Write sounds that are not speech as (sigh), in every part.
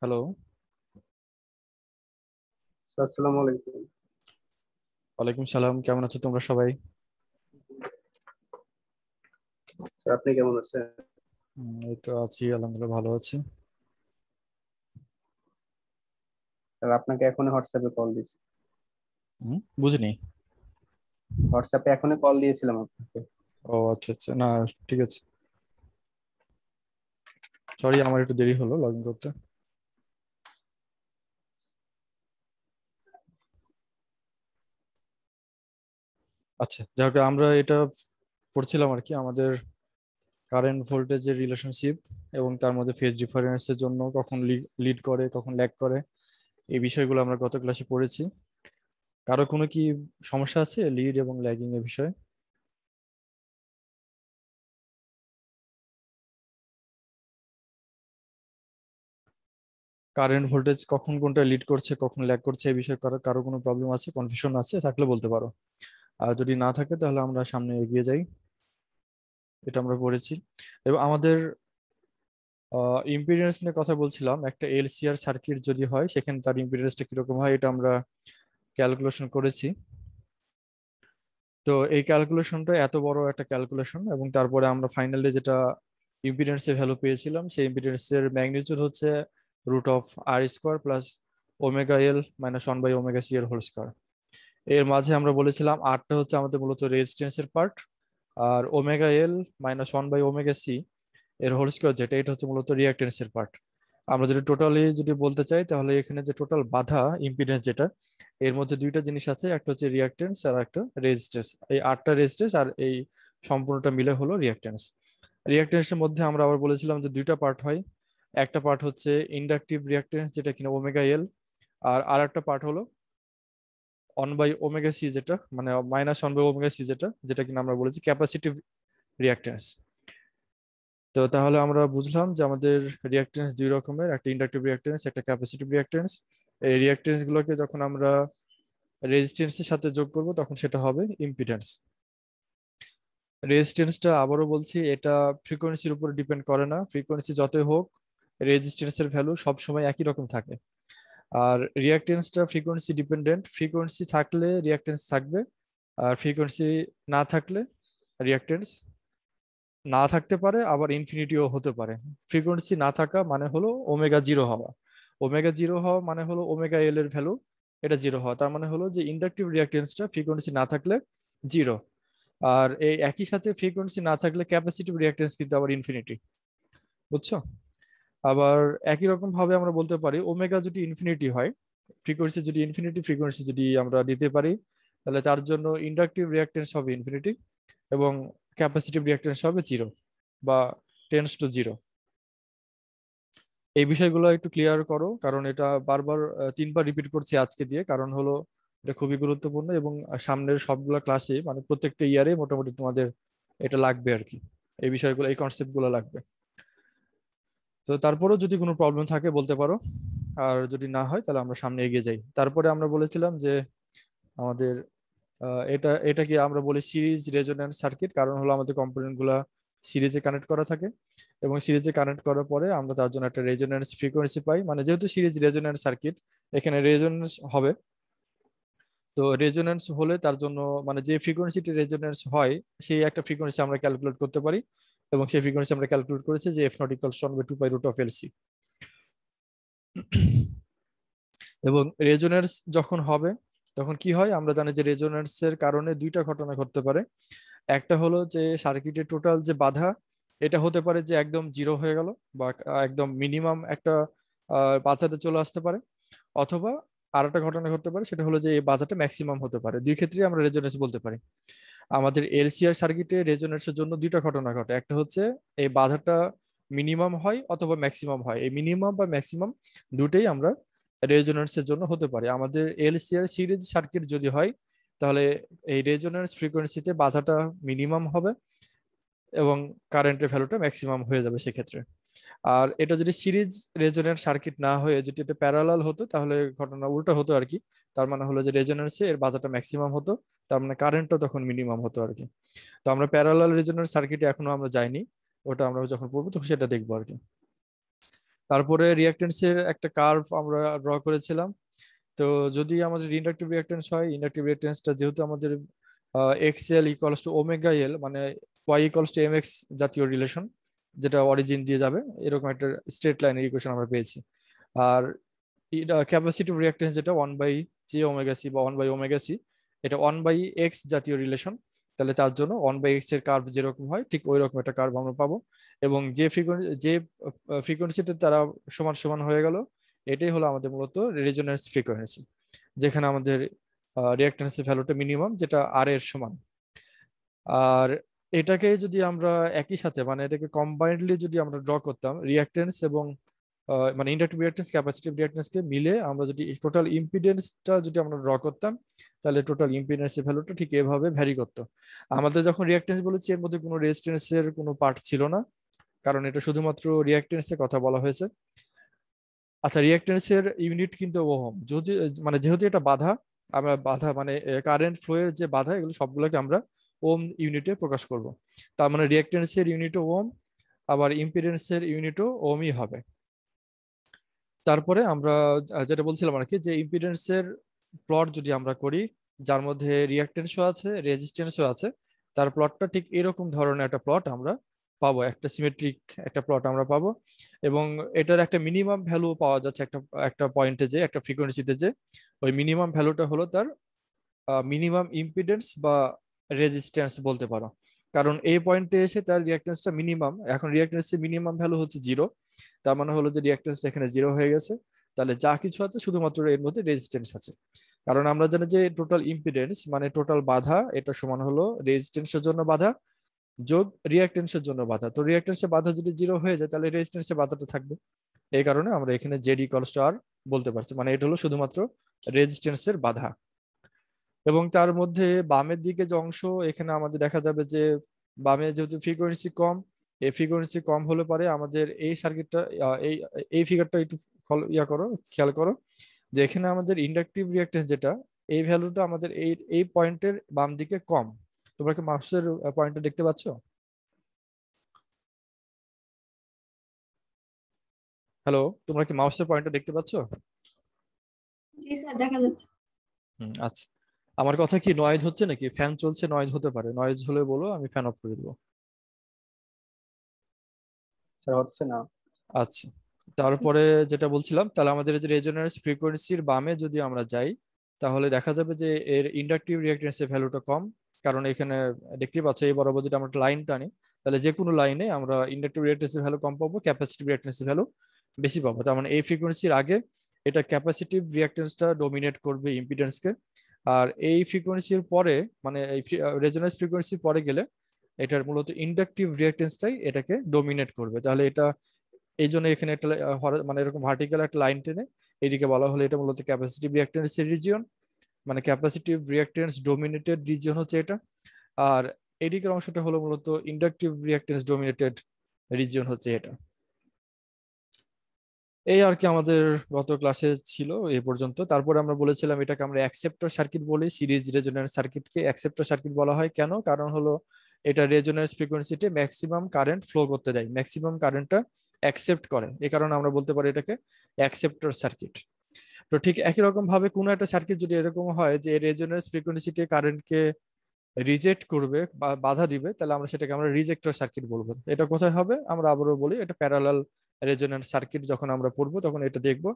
Hello আসসালামু আলাইকুম ওয়ালাইকুম সালাম কেমন আছো তোমরা সবাই স্যার আপনি কেমন আছেন এই তো আছি আলহামদুলিল্লাহ ভালো আছি স্যার আপনাকে এখনই হোয়াটসঅ্যাপে কল দিছি বুঝিনি হোয়াটসঅ্যাপে এখনই কল দিয়েছিলাম আপনাকে ও আচ্ছা আচ্ছা না ঠিক আছে সরি আমার একটু দেরি হলো লগ ইন করতে আচ্ছা যাক আমরা এটা পড়ছিলাম আর কি আমাদের কারেন্ট ভোল্টেজের রিলেশনশিপ এবং তার মধ্যে ফেজ ডিফারেন্সের জন্য কখন লিড করে কখন ল্যাগ করে এই বিষয়গুলো আমরা গত ক্লাসে পড়েছি কারো কোনো কি সমস্যা আছে লিড এবং ল্যাগিং এর বিষয়ে কারেন্ট ভোল্টেজ কখন কোনটা লিড করছে কখন ল্যাগ করছে এই বিষয়ে কারো কোনো প্রবলেম আছে কনফিউশন আছে থাকলে বলতে পারো আর যদি না থাকে তাহলে আমরা সামনে এগিয়ে যাই এটা আমরা পড়েছি এবং আমাদের ইম্পিডেন্স নিয়ে কথা বলছিলাম একটা এলসিআর সার্কিট যদি হয় সেখানে তার ইম্পিডেন্সটা কিরকম হয় এটা আমরা ক্যালকুলেশন করেছি তো এই ক্যালকুলেশনটা এত বড় একটা ক্যালকুলেশন এবং তারপরে আমরা ফাইনালি যেটা ইম্পিডেন্সের ভ্যালু পেয়েছিলাম সেই ইম্পিডেন্সের ম্যাগনিচিউড হচ্ছে root of R square plus omega L minus one by omega C এর হোল স্কোয়ার এর মাঝে আমরা বলেছিলাম আরটা হচ্ছে আমাদের মূলত রেজিস্ট্যান্সের পার্ট আর omega L minus one by omega C এর হোল স্কোয়ার যেটা এটা হচ্ছে মূলত রিয়াক্টেন্সের পার্ট আমরা যদি টোটালি যদি বলতে চাই তাহলে এখানে যে টোটাল বাধা ইম্পিডেন্স যেটা এর মধ্যে দুইটা জিনিস আছে একটা হচ্ছে রিয়াক্টেন্স আর একটা রেজিস্ট্যান্স এই আটটা রেজিস্ট্যান্স আর এই সম্পূর্ণটা মিলে হলো রিয়াক্টেন্স রিয়াক্টেন্সের মধ্যে আমরা আবার বলেছিলাম যে দুইটা পার্ট হয় একটা পার্ট হচ্ছে ইন্ডাকটিভ রিয়াক্টেন্স যেটা কিনা ওমেগা এল আর আর একটা পার্ট হলো অন বাই ওমেগা সি যেটা মানে minus one by omega C যেটা যেটা কিনা আমরা বলেছি ক্যাপাসিটিভ রিয়াক্টেন্স তো তাহলে আমরা বুঝলাম যে আমাদের রিয়াক্টেন্স দুই রকমের একটা ইন্ডাকটিভ রিয়াক্টেন্স একটা ক্যাপাসিটিভ রিয়াক্টেন্স এই রিয়াক্টেন্স গুলোকে যখন আমরা রেজিস্ট্যান্সের সাথে যোগ করব তখন সেটা হবে ইম্পিডেন্স রেজিস্টেন্সটা আবারও বলছি এটা ফ্রিকোয়েন্সির উপর ডিপেন্ড করে না ফ্রিকোয়েন্সি যতই হোক রেজিস্ট্যান্সের ভ্যালু সবসময় একই রকম থাকে আর রিয়াকটেন্সটা ফ্রিকোয়েন্সি ডিপেন্ডেন্ট ফ্রিকোয়েন্সি থাকলে রিয়াকটেন্স থাকবে আর ফ্রিকোয়েন্সি না থাকলে রিয়াকটেন্স না থাকতে পারে আবার ইনফিনিটিও হতে পারে ফ্রিকোয়েন্সি না থাকা মানে হলো ওমেগা জিরো হওয়া ওমেগা জিরো হওয়া মানে হলো ওমেগা এল এর ভ্যালু এটা জিরো হওয়া তার মানে হলো যে ইন্ডাকটিভ রিয়াকটেন্সটা ফ্রিকোয়েন্সি না থাকলে জিরো আর এই একই সাথে ফ্রিকোয়েন্সি না থাকলে ক্যাপাসিটিভ রিয়াকটেন্স কিন্তু আবার ইনফিনিটি বুঝছো আবার একই রকম ভাবে আমরা বলতে পারি ওমেগা যদি ইনফিনিটি হয় ফ্রিকোয়েন্সি যদি ইনফিনিটি ফ্রিকোয়েন্সি যদি আমরা দিতে পারি তাহলে তার জন্য ইন্ডাকটিভ রিয়াক্টেন্স হবে ইনফিনিটি এবং ক্যাপাসিটিভ রিয়াক্টেন্স হবে জিরো বা টেন্স টু জিরো এই বিষয়গুলো একটু ক্লিয়ার করো কারণ এটা বারবার তিনবার রিপিট করছি আজকে দিয়ে কারণ হলো এটা খুবই গুরুত্বপূর্ণ এবং সামনের সবগুলো ক্লাসে মানে প্রত্যেকটা ইয়ারে মোটামুটি তোমাদের এটা লাগবে আর কি এই বিষয়গুলো এই কনসেপ্টগুলো লাগবে তো তারপরেও যদি কোনো প্রবলেম থাকে বলতে পারো আর যদি না হয় তাহলে আমরা সামনে এগিয়ে যাই তারপরে আমরা বলেছিলাম যে আমাদের এটা এটাকে আমরা বলি সিরিজ রেজোন্যান্স সার্কিট কারণ হলো আমাদের কম্পোনেন্টগুলা সিরিজে কানেক্ট করা থাকে এবং সিরিজে কানেক্ট করার পরে আমরা তার জন্য একটা রেজোন্যান্স ফ্রিকোয়েন্সি পাই মানে যেহেতু সিরিজ রেজোন্যান্স সার্কিট এখানে রেজোন্যান্স হবে তো রেজোনেন্স হলে তার জন্য মানে যে ফ্রিকোয়েন্সিটি রেজোনেন্স হয় সেই একটা ফ্রিকোয়েন্সি আমরা ক্যালকুলেট করতে পারি এবং সেই ফ্রিকোয়েন্সি আমরা ক্যালকুলেট করেছি যে F naught equals one by two pi root of LC এবং রেজোনেন্স যখন হবে তখন কি হয় আমরা জানি যে রেজোনেন্সের কারণে দুইটা ঘটনা ঘটতে পারে একটা হলো যে সার্কিটের টোটাল যে বাধা এটা হতে পারে যে একদম জিরো হয়ে গেল বা একদম মিনিমাম একটা বাধাতে চলে আসতে পারে অথবা আর একটা ঘটনা ঘটতে পারে সেটা হলো যে এই বাধাটা ম্যাক্সিমাম হতে পারে দুই ক্ষেত্রে আমরা রেজোনেন্স বলতে পারি আমাদের এলসিআর সার্কিটে রেজোনেন্সের জন্য দুটো ঘটনা ঘটে একটা হচ্ছে এই বাধাটা মিনিমাম হয় অথবা ম্যাক্সিমাম হয় এই মিনিমাম বা ম্যাক্সিমাম দুটেই আমরা রেজোনেন্সের জন্য হতে পারে আমাদের এলসিআর সিরিজ সার্কিট যদি হয় তাহলে এই রেজোনেন্স ফ্রিকোয়েন্সিতে বাধাটা মিনিমাম হবে এবং কারেন্টের ভ্যালুটা ম্যাক্সিমাম হয়ে যাবে সেক্ষেত্রে আর এটা যদি সিরিজ রেজোনেন্ট সার্কিট না হয়ে যদি এটা প্যারালাল হতো তাহলে ঘটনা উল্টো হতো আর কি তার মানে হলো যে রেজোনেন্সে এর বাজারটা ম্যাক্সিমাম হতো তার মানে কারেন্টটা তখন মিনিমাম হতো আর কি তো আমরা প্যারালাল রেজোনেন্ট সার্কিটে এখনো আমরা যাইনি ওটা আমরা যখন পড়বো তখন সেটা দেখবো আর কি তারপরে রিয়াক্টেন্সের একটা কার্ভ আমরা ড্র করেছিলাম তো যদি আমাদের ইন্ডাকটিভ রিয়াক্টেন্স হয় ইন্ডাকটিভ রিয়াক্টেন্সটা যেহেতু আমাদের X L equals to omega L মানে Y equals to M X জাতীয় রিলেশন যেটা অরিজিন দিয়ে যাবে এরকম একটা স্ট্রেট লাইন ইকুয়েশন আমরা পেয়েছি আর ক্যাপাসিটিভ রিয়াক্টেন্স যেটা one by J omega C বা ওয়ান বাই ওমেগা সি এটা ওয়ান বাই এক্স জাতীয় রিলেশন তাহলে তার জন্য ওয়ান বাই এক্স এর কার্ভ যেরকম হয় ঠিক ওই রকম একটা কার্ভ আমরা পাবো এবং যে ফ্রিকোয়েন্সি যে ফ্রিকোয়েন্সিতে তারা সমান সমান হয়ে গেল এটাই হলো আমাদের মূলত রেজোনেন্স ফ্রিকোয়েন্সি যেখানে আমাদের রিয়াক্টেন্সের ভ্যালুটা মিনিমাম যেটা আর এর সমান আর এটাকে যদি আমরা একই সাথে মানে এটাকে কম্বাইন্ডলি যদি আমরা ড্র করতাম রিয়াক্টেন্স এবং মানে ইন্ডাক্টিভ রিয়াক্টেন্স ক্যাপাসিটিভ রিয়াক্টেন্সকে মিলে আমরা যদি টোটাল ইম্পিডেন্সটা যদি আমরা ড্র করতাম তাহলে টোটাল ইম্পিডেন্সের ভ্যালুটা ঠিক এভাবে ভ্যারি করতো আমাদের যখন রিয়াক্টেন্স বলেছি এর মধ্যে কোনো রেজিস্টেন্সের কোনো পার্ট ছিল না কারণ এটা শুধুমাত্র রিয়াক্টেন্সের কথা বলা হয়েছে আচ্ছা রিয়াক্টেন্সের ইউনিট কিন্তু ওহম যদি মানে যেহেতু এটা বাধা আমরা বাধা মানে কারেন্ট ফ্লোয়ের যে বাধা এগুলো সবগুলোকে আমরা ওম ইউনিটে প্রকাশ করব তার মানে রিয়াক্টেন্সের ইউনিটও ওম আবার ইম্পিডেন্সের ইউনিটও ওমই হবে তারপরে আমরা যেটা বলছিলাম আর কি যে ইম্পিডেন্সের প্লট যদি আমরা করি যার মধ্যে রিয়াক্টেন্সও আছে রেজিস্ট্যান্সও আছে তার প্লটটা ঠিক এরকম ধরনের একটা প্লট আমরা পাবো একটা সিমেট্রিক একটা প্লট আমরা পাবো এবং এটার একটা মিনিমাম ভ্যালু পাওয়া যাচ্ছে একটা একটা পয়েন্টে যে একটা ফ্রিকোয়েন্সিতে যে ওই মিনিমাম ভ্যালুটা হলো তার মিনিমাম ইম্পিডেন্স বা রেজিস্ট্যান্স বলতে পারো কারণ এই পয়েন্টে এসে তার রিয়াক্টেন্সটা মিনিমাম এখন রিয়াক্টেন্সের মিনিমাম ভ্যালু হচ্ছে জিরো তার মানে হলো যে রিয়াক্টেন্সটা এখানে জিরো হয়ে গেছে তাহলে যা কিছু আছে শুধুমাত্র এর মধ্যে রেজিস্ট্যান্স আছে কারণ আমরা জানি যে টোটাল ইম্পিডেন্স মানে টোটাল বাধা এটা সমান হলো রেজিস্ট্যান্সের জন্য বাধা যোগ রিয়াক্টেন্সের জন্য বাধা তো রিয়াক্টেন্সের বাধা যদি জিরো হয়ে যায় তাহলে রেজিস্ট্যান্সের বাধাটা থাকবে এই কারণে আমরা এখানে জেডি কলস আর বলতে পারছি মানে এটা হলো শুধুমাত্র রেজিস্ট্যান্সের বাধা এবং তার মধ্যে বামের দিকে যে অংশ এখানে আমাদের দেখা যাবে যে বামে যেহেতু ফ্রিকোয়েন্সি কম এই ফ্রিকোয়েন্সি কম হলে পারে আমাদের এই সার্কিটটা এই এই ফিগারটা একটু ইয়া করো খেয়াল করো যে এখানে আমাদের ইন্ডাকটিভ রিয়াক্টেন্স যেটা এই ভ্যালুটা আমাদের এই এই পয়েন্টের বাম দিকে কম তোমরা কি মাসের পয়েন্টটা দেখতে পাচ্ছ হ্যালো তোমরা কি মাউসের পয়েন্টটা দেখতে পাচ্ছ জি স্যার দেখা যাচ্ছে হুম আচ্ছা আমার কথা কি নয়েজ হচ্ছে নাকি ফ্যান চলছে নয়েজ হতে পারে নয়েজ হলে বলো আমি ফ্যান অফ করে দেবো হচ্ছে না আচ্ছা তারপরে যেটা বলছিলাম তাহলে আমাদের যে রেজোনেন্স ফ্রিকোয়েন্সির বামে যদি আমরা যাই তাহলে দেখা যাবে যে এর ইন্ডাকটিভ রিঅ্যাকট্যান্সের ভ্যালুটা কম কারণ এখানে দেখতেই পাচ্ছ এই বরাবর যদি আমরা লাইন টানি তাহলে যে কোনো লাইনে আমরা ইন্ডাকটিভ রিঅ্যাকট্যান্সের ভ্যালু কম পাবো ক্যাপাসিটিভ রিঅ্যাকট্যান্সের ভ্যালু বেশি পাবো তার মানে এই ফ্রিকোয়েন্সির আগে এটা ক্যাপাসিটিভ রিঅ্যাকট্যান্সটা ডোমিনেট করবে ইম্পিডেন্সকে আর এই ফ্রিকোয়েন্সির পরে মানে এই রেজোনেন্স ফ্রিকোয়েন্সির পরে গেলে এটার মূলত ইন্ডাকটিভ রিয়াকটেন্সটাই এটাকে ডোমিনেট করবে তাহলে এটা এই জন্য এখানে একটা মানে এরকম ভার্টিক্যাল একটা লাইন টেনে এদিকে বলা হলো এটা মূলত ক্যাপাসিটিভ রিয়াকটেন্সের রিজিয়ন মানে ক্যাপাসিটিভ রিয়াকটেন্স ডোমিনেটেড রিজিয়ন হচ্ছে এটা আর এদিকের অংশটা হলো মূলত ইন্ডাকটিভ রিয়াকটেন্স ডোমিনেটেড রিজিয়ন হচ্ছে এটা এই আর কি আমাদের গত ক্লাসে ছিল এ পর্যন্ত তারপরে আমরা বলেছিলাম এটাকে আমরা অ্যাকসেপ্টর সার্কিট বলি সিরিজ রেজোনেন্স সার্কিটকে অ্যাকসেপ্টর সার্কিট বলা হয় কেন কারণ হলো এটা রেজোনেন্স ফ্রিকোয়েন্সিতে ম্যাক্সিমাম কারেন্ট ফ্লো করতে দেয় ম্যাক্সিমাম কারেন্টটা অ্যাকসেপ্ট করে এ কারণে আমরা বলতে পারি এটাকে অ্যাকসেপ্টর সার্কিট তো ঠিক একই রকম ভাবে কোনো একটা সার্কিট যদি এরকম হয় যে রেজোনেন্স ফ্রিকোয়েন্সিতে কারেন্টকে রিজেক্ট করবে বা বাধা দিবে তাহলে আমরা সেটাকে আমরা রিজেক্টর সার্কিট বলবো এটা কোথায় হবে আমরা আবারও বলি এটা প্যারালাল রেজোন্যান্ট সার্কিট যখন আমরা পড়বো তখন এটা দেখব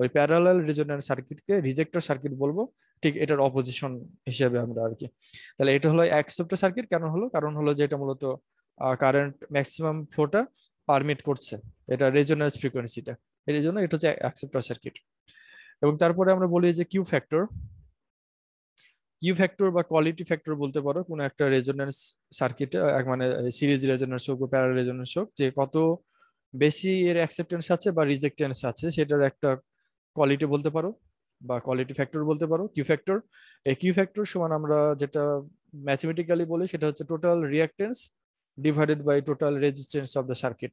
ওই প্যারালাল রেজোন্যান্ট সার্কিটকে রিজেক্টর সার্কিট বলবো ঠিক এটার অপোজিশন হিসেবে আমরা আর কি তাহলে এটা হলো অ্যাকসেপ্টর সার্কিট কেন হলো কারণ হলো যে এটা মূলত কারেন্ট ম্যাক্সিমাম ফ্লোটা পারমিট করছে এটা রেজোন্যান্স ফ্রিকোয়েন্সিটা এর জন্য এটা হচ্ছে অ্যাকসেপ্টর সার্কিট এবং তারপরে আমরা বলি যে কিউ ফ্যাক্টর কিউ ফ্যাক্টর বা কোয়ালিটি ফ্যাক্টর বলতে পারো কোনো একটা রেজোনেন্স সার্কিট মানে সিরিজ রেজোনেন্স হোক বা প্যারা রেজোনেন্স হোক যে কত বেশি এর অ্যাকসেপ্টেন্স আছে বা রিজেক্টেন্স আছে সেটার একটা কোয়ালিটি বলতে পারো বা কোয়ালিটি ফ্যাক্টর বলতে পারো কিউ ফ্যাক্টর এই কিউ ফ্যাক্টর সমান আমরা যেটা ম্যাথমেটিক্যালি বলি সেটা হচ্ছে total reactance divided by total resistance of the circuit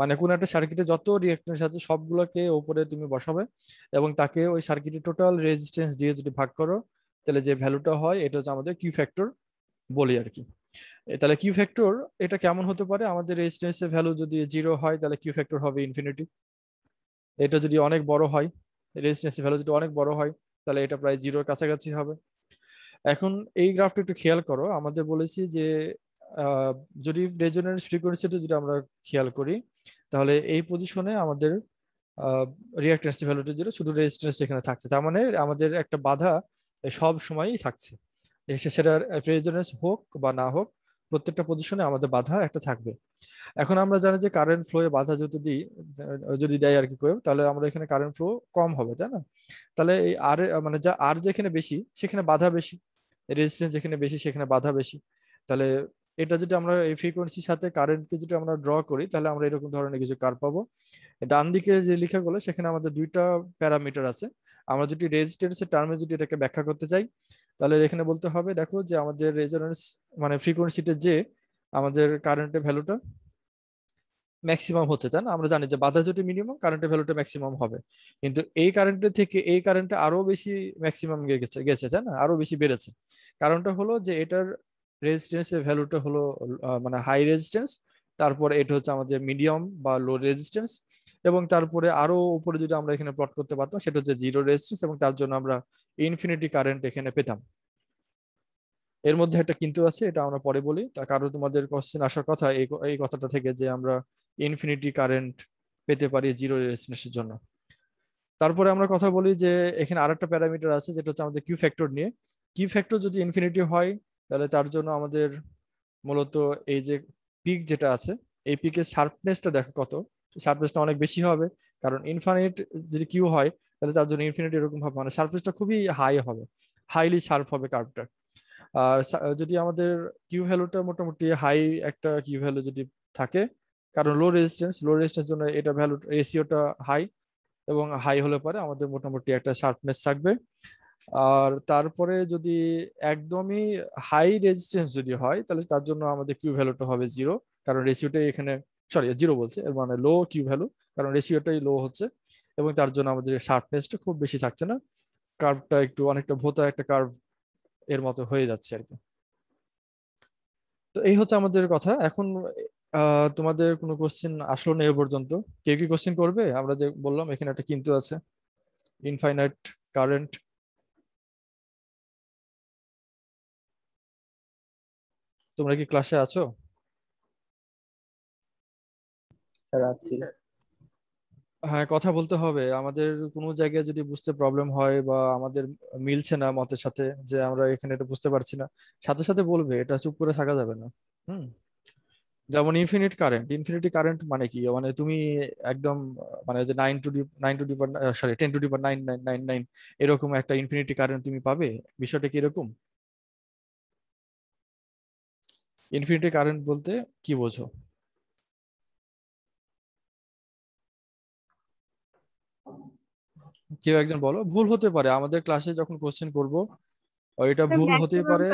মানে কোনো একটা সার্কিটে যত রিয়াক্টেন্স আছে সবগুলোকে ওপরে তুমি বসাবে এবং তাকে ওই সার্কিটে টোটাল রেজিস্ট্যান্স দিয়ে যদি ভাগ করো তাহলে যে ভ্যালুটা হয় এটা হচ্ছে আমাদের কিউ ফ্যাক্টর বলি আর কি তাহলে কিউ ফ্যাক্টর এটা কেমন হতে পারে আমাদের রেজিস্ট্যান্স এর ভ্যালু যদি জিরো হয় তাহলে কিউ ফ্যাক্টর হবে ইনফিনিটি এটা যদি অনেক বড় হয় রেজিস্ট্যান্স ভ্যালু যদি অনেক বড় হয় তাহলে এটা প্রায় জিরোর কাছাকাছি হবে এখন এই গ্রাফটা একটু খেয়াল করো আমাদের বলেছি যে যদি রেজোনেন্স ফ্রিকোয়েন্সিটা যদি আমরা খেয়াল করি তাহলে এই পজিশনে আমাদের রিয়াক্টেন্স ভ্যালুটা যেটা শুধু রেজিস্ট্যান্স এখানে থাকছে তার মানে আমাদের একটা বাধা সব সময়ই থাকছে সেটা ফ্রেজনেস হোক বা না হোক প্রত্যেকটা পজিশনে আমাদের বাধা একটা থাকবে এখন আমরা জানি যে কারেন্ট ফ্লো এ বাধা যদি দিই যদি দেয় আর কি কেউ তাহলে আমরা এখানে কারেন্ট ফ্লো কম হবে তাই না তাহলে এই আর মানে যা আর যেখানে বেশি সেখানে বাধা বেশি রেজিস্ট্যান্স যেখানে বেশি সেখানে বাধা বেশি তাহলে এটা যদি আমরা এই ফ্রিকোয়েন্সির সাথে কারেন্টকে যদি আমরা ড্র করি তাহলে আমরা এরকম ধরনের কিছু কার পাবো ডান দিকে যে লেখা গেলো সেখানে আমাদের দুইটা প্যারামিটার আছে আমরা যদি রেজিস্ট্যান্সের টার্মে যদি এটাকে ব্যাখ্যা করতে চাই তাহলে এখানে বলতে হবে দেখো যে আমাদের রেজোনেন্স মানে ফ্রিকোয়েন্সিতে যে আমাদের কারেন্টের ভ্যালুটা ম্যাক্সিমাম হচ্ছে তাই না আমরা জানি যে বাধা যদি মিনিমাম কারেন্টের ভ্যালুটা ম্যাক্সিমাম হবে কিন্তু এই কারেন্টের থেকে এই কারেন্টে আরো বেশি ম্যাক্সিমাম গেছে গেছে তাই না আরো বেশি বেড়েছে কারণটা হলো যে এটার রেজিস্ট্যান্সের ভ্যালুটা হলো মানে হাই রেজিস্ট্যান্স তারপর এটা হচ্ছে আমাদের মিডিয়াম বা লো রেজিস্ট্যান্স এবং তারপরে আরো উপরে যদি আমরা এখানে প্লট করতে পারতাম সেটা হচ্ছে জিরো রেজিস্ট্যান্স এবং তার জন্য আমরা ইনফিনিটি কারেন্ট এখানে পেতাম এর মধ্যে একটা কিন্তু আছে এটা আমরা পরে বলি তা কারো তোমাদের কোশ্চেন আসার কথা এই কথাটা থেকে যে আমরা ইনফিনিটি কারেন্ট পেতে পারি জিরো রেজিস্ট্যান্সের জন্য তারপরে আমরা কথা বলি যে এখানে আর একটা প্যারামিটার আছে যেটা হচ্ছে আমাদের কিউ ফ্যাক্টর নিয়ে কিউ ফ্যাক্টর যদি ইনফিনিটি হয় তাহলে তার জন্য আমাদের মূলত এই যে পিক যেটা আছে এই পিকের শার্পনেসটা দেখো কত শার্পনেসটা অনেক বেশি হবে কারণ ইনফিনিট যদি কিউ হয় তাহলে তার জন্য ইনফিনিট এরকম মানে হবে মানে সার্ফেসটা খুবই হাই হবে হাইলি শার্প হবে কার্ভটার আর যদি আমাদের কিউ ভ্যালুটা মোটামুটি হাই একটা কিউ ভ্যালু যদি থাকে কারণ লো রেজিস্ট্যান্স লো রেজিস্ট্যান্স জন্য এটা ভ্যালু রেশিওটা হাই এবং হাই হলে পরে আমাদের মোটামুটি একটা শার্পনেস থাকবে আর তারপরে যদি একদমই হাই রেজিস্ট্যান্স যদি হয় তাহলে তার জন্য আমাদের কিউ ভ্যালুটা হবে জিরো কারণ রেশিওটাই এখানে সরি জিরো বলছে এর মানে লো কিউ ভ্যালু কারণ রেশিওটাই লো হচ্ছে এবং তার জন্য আমাদের শার্পনেসটা খুব বেশি থাকছে না কার্ভটা একটু অনেকটা ভোতা একটা কার্ভ এর মতো হয়ে যাচ্ছে আর কি তো এই হচ্ছে আমাদের কথা এখন তোমাদের কোনো কোশ্চেন আসলো না এ পর্যন্ত কেউ কি কোশ্চেন করবে আমরা যে বললাম এখানে একটা কিন্তু আছে ইনফাইনাইট কারেন্ট তোমরা কি ক্লাসে আছো হ্যাঁ কথা বলতে হবে আমাদের কোনো জায়গায় যদি বুঝতে প্রবলেম হয় বা আমাদের মিলছে না মতের সাথে যে আমরা এখানে এটা বুঝতে পারছি না সাথে সাথে বলবে এটা চুপ করে থাকা যাবে না হুম যেমন ইনফিনিট কারেন্ট ইনফিনিটি কারেন্ট মানে কি মানে তুমি একদম মানে যে nine to the nine to the power sorry ten to the power nine nine nine nine এরকম একটা ইনফিনিটি কারেন্ট তুমি পাবে বিষয়টা কি এরকম ইনফিনিটি কারেন্ট বলতে কি বোঝো কেউ একজন বলো ভুল হতে পারে আমাদের ক্লাসে যখন কোশ্চেন করব এটা ভুল হতে পারে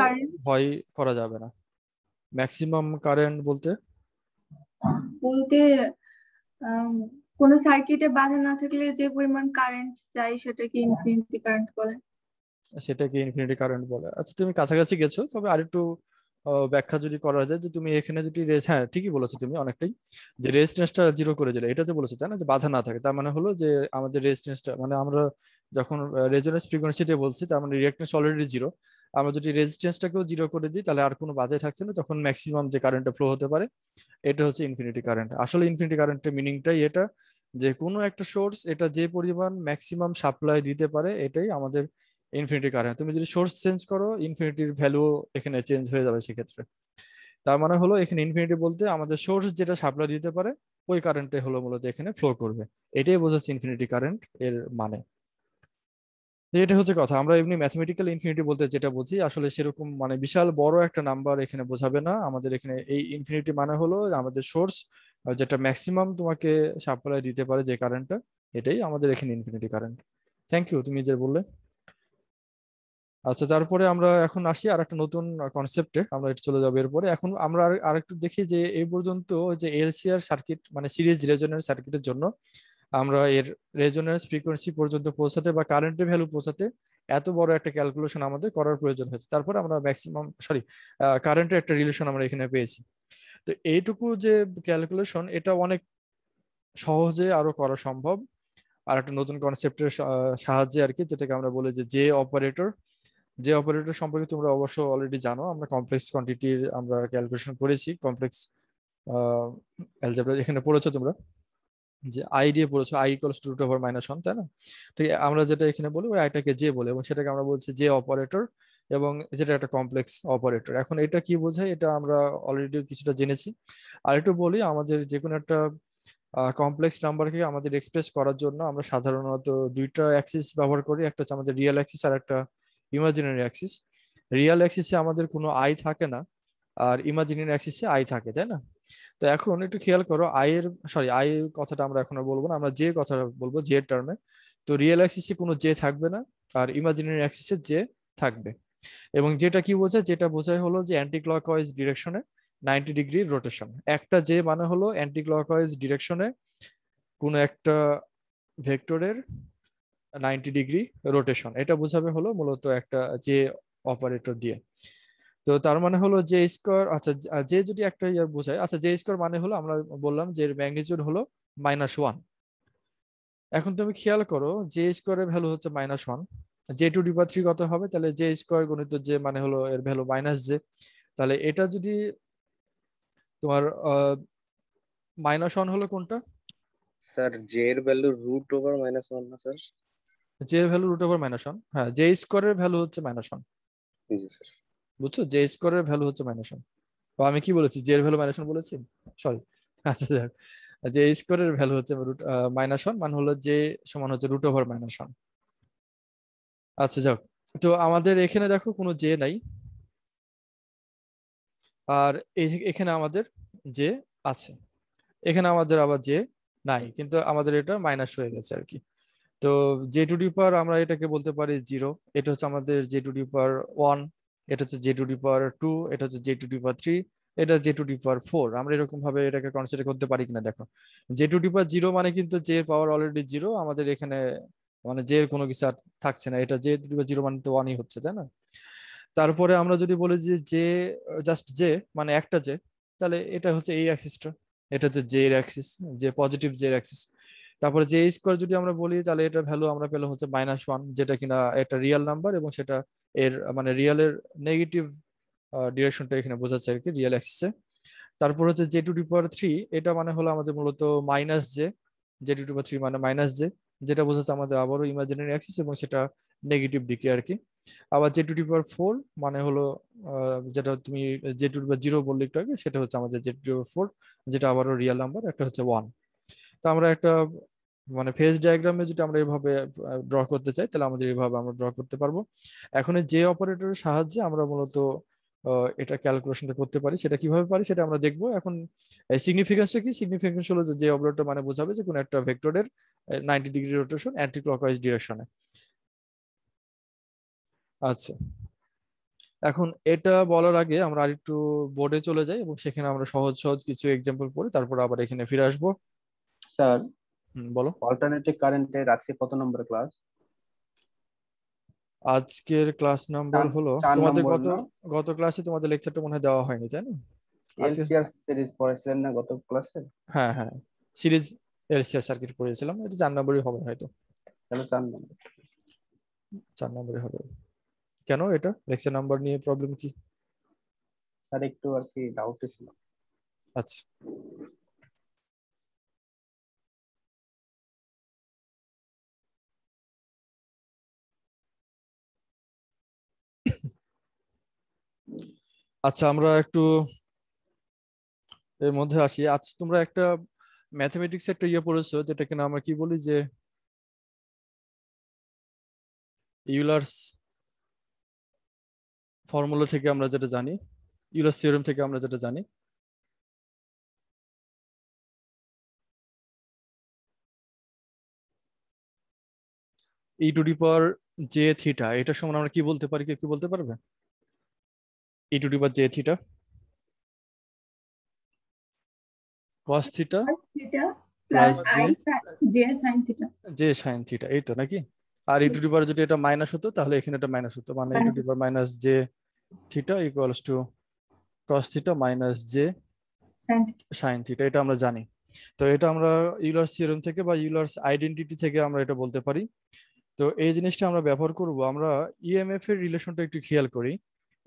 ভয় করা যাবে না ম্যাক্সিমাম কারেন্ট বলতে বলতে কোন সার্কিটে বাধা না থাকলে যে পরিমাণ কারেন্ট চাই সেটাকে ইনফিনিটি কারেন্ট বলে সেটাকে ইনফিনিটি কারেন্ট বলে আচ্ছা তুমি কাছাকাছি গেছো তবে আরেকটু ব্যাখ্যা যদি করা যায় যে তুমি এখানে যদি রেস হ্যাঁ ঠিকই বলেছো তুমি অনেকটাই যে রেজিস্ট্যান্সটা জিরো করে দিলে এটা যে বলেছো তাই না যে বাধা না থাকে তার মানে হলো যে আমাদের রেজিস্ট্যান্সটা মানে আমরা যখন রেজোনেন্স ফ্রিকোয়েন্সিতে বলছি তার মানে রিয়াক্টেন্স অলরেডি জিরো আমরা যদি রেজিস্ট্যান্সটাকেও জিরো করে দিই তাহলে আর কোনো বাধা থাকছে না তখন ম্যাক্সিমাম যে কারেন্টটা ফ্লো হতে পারে এটা হচ্ছে ইনফিনিটি কারেন্ট আসলে ইনফিনিটি কারেন্টের মিনিংটাই এটা যে কোনো একটা সোর্স এটা যে পরিমাণ ম্যাক্সিমাম সাপ্লাই দিতে পারে এটাই আমাদের ইনফিনিটি কারেন্ট হ্যাঁ, তুমি যদি সোর্স চেঞ্জ করো ইনফিনিটির ভ্যালু এখানে চেঞ্জ হয়ে যাবে সেক্ষেত্রে তার মানে হলো এখানে ইনফিনিটি বলতে আমাদের সোর্স যেটা সাপ্লাই দিতে পারে ওই কারেন্টে হলো মূলত এখানে ফ্লো করবে এটাই বোঝাচ্ছে ইনফিনিটি কারেন্ট এর মানে এটা হচ্ছে কথা আমরা এমনি ম্যাথমেটিক্যাল ইনফিনিটি বলতে যেটা বুঝি আসলে সেরকম মানে বিশাল বড় একটা নাম্বার এখানে বোঝাবে না আমাদের এখানে এই ইনফিনিটি মানে হলো আমাদের সোর্স যেটা ম্যাক্সিমাম তোমাকে সাপ্লাই দিতে পারে যে কারেন্টটা এটাই আমাদের এখানে ইনফিনিটি কারেন্ট থ্যাংক ইউ তুমি যে বললে আচ্ছা তারপরে আমরা এখন আসি আর একটা নতুন কনসেপ্টে আমরা এটা চলে যাবো এরপরে এখন আমরা আর একটু দেখি যে এই পর্যন্ত যে এলসিআর সার্কিট মানে সিরিজ রেজনের সার্কিটের জন্য আমরা এর রেজনেন্স ফ্রিকোয়েন্সি পর্যন্ত পৌঁছাতে বা কারেন্টের ভ্যালু পৌঁছাতে এত বড় একটা ক্যালকুলেশন আমাদের করার প্রয়োজন হয়েছে তারপরে আমরা ম্যাক্সিমাম সরি কারেন্টের একটা রিলেশন আমরা এখানে পেয়েছি তো এইটুকু যে ক্যালকুলেশন এটা অনেক সহজে আরো করা সম্ভব আর একটা নতুন কনসেপ্টের সাহায্যে আর কি যেটাকে আমরা বলি যে জে অপারেটর যে অপারেটর সম্পর্কে তোমরা অবশ্য অলরেডি জানো আমরা কমপ্লেক্স কোয়ান্টিটির আমরা ক্যালকুলেশন করেছি কমপ্লেক্স অ্যালজেব্রা এখানে পড়েছো তোমরা যে আই দিয়ে পড়েছো I equals to root over minus one তাই না তো আমরা যেটা এখানে বলি ওই আইটাকে যে বলে এবং সেটাকে আমরা বলছি যে অপারেটর এবং যেটা একটা কমপ্লেক্স অপারেটর এখন এটা কি বোঝায় এটা আমরা অলরেডি কিছুটা জেনেছি আর একটু বলি আমাদের যে কোনো একটা কমপ্লেক্স নাম্বারকে আমাদের এক্সপ্রেস করার জন্য আমরা সাধারণত দুইটা অ্যাক্সিস ব্যবহার করি একটা হচ্ছে আমাদের রিয়েল অ্যাক্সিস আর একটা ইমাজিনারি অ্যাক্সিস রিয়াল অ্যাক্সিসে আমাদের কোনো আই থাকে না আর ইমাজিনারি অ্যাক্সিসে আই থাকে তাই না তো এখন একটু খেয়াল করো আই এর সরি আই এর কথাটা আমরা এখন আর বলবো না আমরা যে কথা বলবো জে এর টার্মে তো রিয়েল অ্যাক্সিসে কোনো জে থাকবে না আর ইমাজিনারি অ্যাক্সিসে জে থাকবে এবং যেটা কি বোঝায় যেটা বোঝায় হলো যে অ্যান্টি ক্লকওয়াইজ ডিরেকশনে নাইনটি ডিগ্রি রোটেশন একটা যে মানে হলো অ্যান্টি ক্লকওয়াইজ ডিরেকশনে কোনো একটা ভেক্টরের নাইনটি ডিগ্রি রোটেশন এটা বোঝাবে হলো মূলত একটা যে অপারেটর দিয়ে তো তার মানে হলো যে স্কোয়ার আচ্ছা যে যদি একটা ইয়ার বোঝায় আচ্ছা যে স্কোয়ার মানে হলো আমরা বললাম যে ম্যাগনিচিউড হলো মাইনাস ওয়ান এখন তুমি খেয়াল করো যে স্কোয়ারের ভ্যালু হচ্ছে minus one J to the power three কত হবে তাহলে যে স্কোয়ার গণিত যে মানে হলো এর ভ্যালু মাইনাস যে তাহলে এটা যদি তোমার মাইনাস ওয়ান হলো কোনটা স্যার জে এর value root over minus one না sir J value root over minus one হ্যাঁ জে স্কোয়ারের ভ্যালু হচ্ছে মাইনাস ওয়ান বুঝছো যে স্কোয়ারের ভ্যালু হচ্ছে মাইনাস ওয়ান তো আমি কি বলেছি জে ভ্যালু মাইনাস ওয়ান বলেছি সরি আচ্ছা যাক যে স্কোয়ারের ভ্যালু হচ্ছে রুট মাইনাস ওয়ান মান হলো যে সমান হচ্ছে রুট ওভার মাইনাস ওয়ান আচ্ছা যাক তো আমাদের এখানে দেখো কোনো জে নাই আর এখানে আমাদের যে আছে এখানে আমাদের আবার যে নাই কিন্তু আমাদের এটা মাইনাস হয়ে গেছে আর কি তো জে টু ডি পার আমরা এটাকে বলতে পারি জিরো এটা হচ্ছে আমাদের J to the power one এটা হচ্ছে J to the power two এটা হচ্ছে J to the power three এটা J to the power four আমরা এরকম ভাবে এটাকে কনসিডার করতে পারি কিনা দেখো J to the power zero মানে কিন্তু জে পাওয়ার অলরেডি জিরো আমাদের এখানে মানে জে এর কোনো কিছু আর থাকছে না এটা জে টু ডি জিরো মানে তো ওয়ানই হচ্ছে তাই না তারপরে আমরা যদি বলি যে জে জাস্ট জে মানে একটা জে তাহলে এটা হচ্ছে এই অ্যাক্সিসটা এটা হচ্ছে জে এর অ্যাক্সিস যে পজিটিভ জে এর অ্যাক্সিস তারপরে যে স্কোয়ার যদি আমরা বলি তাহলে এটা ভ্যালু আমরা পেলাম হচ্ছে মাইনাস ওয়ান যেটা কিনা একটা রিয়েল নাম্বার এবং সেটা এর মানে এর নেগেটিভ ডিরেকশনটা এখানে বোঝাচ্ছে আর কি রিয়েল অ্যাক্সিসে তারপর হচ্ছে J to to power three এটা মানে হলো আমাদের মূলত minus J J to to power three মানে মাইনাস জে যেটা বোঝাচ্ছে আমাদের আবারও ইমাজিনারি অ্যাক্সিস এবং সেটা নেগেটিভ দিকে আর কি আবার J to the power four মানে হলো যেটা তুমি J to to power zero বললে একটু আগে সেটা হচ্ছে আমাদের জে টু পাওয়ার ফোর যেটা আবারও রিয়েল নাম্বার একটা হচ্ছে ওয়ান তো আমরা একটা মানে ফেজ ডায়াগ্রামে যদি আমরা এইভাবে ড্র করতে চাই তাহলে আমাদের এইভাবে আমরা ড্র করতে পারবো এখন যে অপারেটরের সাহায্যে আমরা মূলত এটা ক্যালকুলেশনটা করতে পারি সেটা কিভাবে পারি সেটা আমরা দেখবো এখন সিগনিফিকেন্সটা কি সিগনিফিকেন্স হলো যে অপারেটর মানে বোঝাবে যে কোনো একটা ভেক্টরের ninety degree rotation anti clockwise ডিরেকশনে আচ্ছা এখন এটা বলার আগে আমরা আরেকটু বোর্ডে চলে যাই এবং সেখানে আমরা সহজ সহজ কিছু এক্সাম্পল পড়ে তারপর আবার এখানে ফিরে আসবো স্যার বলো অল্টারনেটিভ কারেন্টে রাখছি কত নম্বর ক্লাস আজকের ক্লাস নাম্বার হলো তোমাদের গত গত ক্লাসে তোমাদের লেকচারটা মনে হয় দেওয়া হয়নি তাই না এলসিআর সিরিজ পড়েছিলেন না গত ক্লাসে হ্যাঁ হ্যাঁ সিরিজ এলসিআর সার্কিট পড়েছিলাম এটা চার নম্বরই হবে হয়তো তাহলে চার নম্বর চার নম্বরে হবে কেন এটা লেকচার নাম্বার নিয়ে প্রবলেম কি স্যার একটু আর কি ডাউট ছিল আচ্ছা আচ্ছা আমরা একটু এর মধ্যে আসি আচ্ছা তোমরা একটা ম্যাথমেটিক্স একটা ইয়ে পড়েছো যেটাকে না আমরা কি বলি যে ইউলার্স ফর্মুলা থেকে আমরা যেটা জানি ইউলার্স থিওরেম থেকে আমরা যেটা জানি E to the power J theta এটার সময় আমরা কি বলতে পারি কি বলতে পারবে e to the power j theta cos theta plus j sin theta j sin theta এই তো নাকি আর ই e টু the যদি এটা মাইনাস হতো তাহলে এখানে এটা মাইনাস হতো মানে E e to the power minus j theta equals to cos theta minus j sin এটা আমরা জানি তো এটা আমরা ইউলার্স থিওরেম থেকে বা ইউলার্স আইডেন্টিটি থেকে আমরা এটা বলতে পারি তো এই জিনিসটা আমরা ব্যবহার করব আমরা ইএমএফ e এর রিলেশনটা একটু খেয়াল করি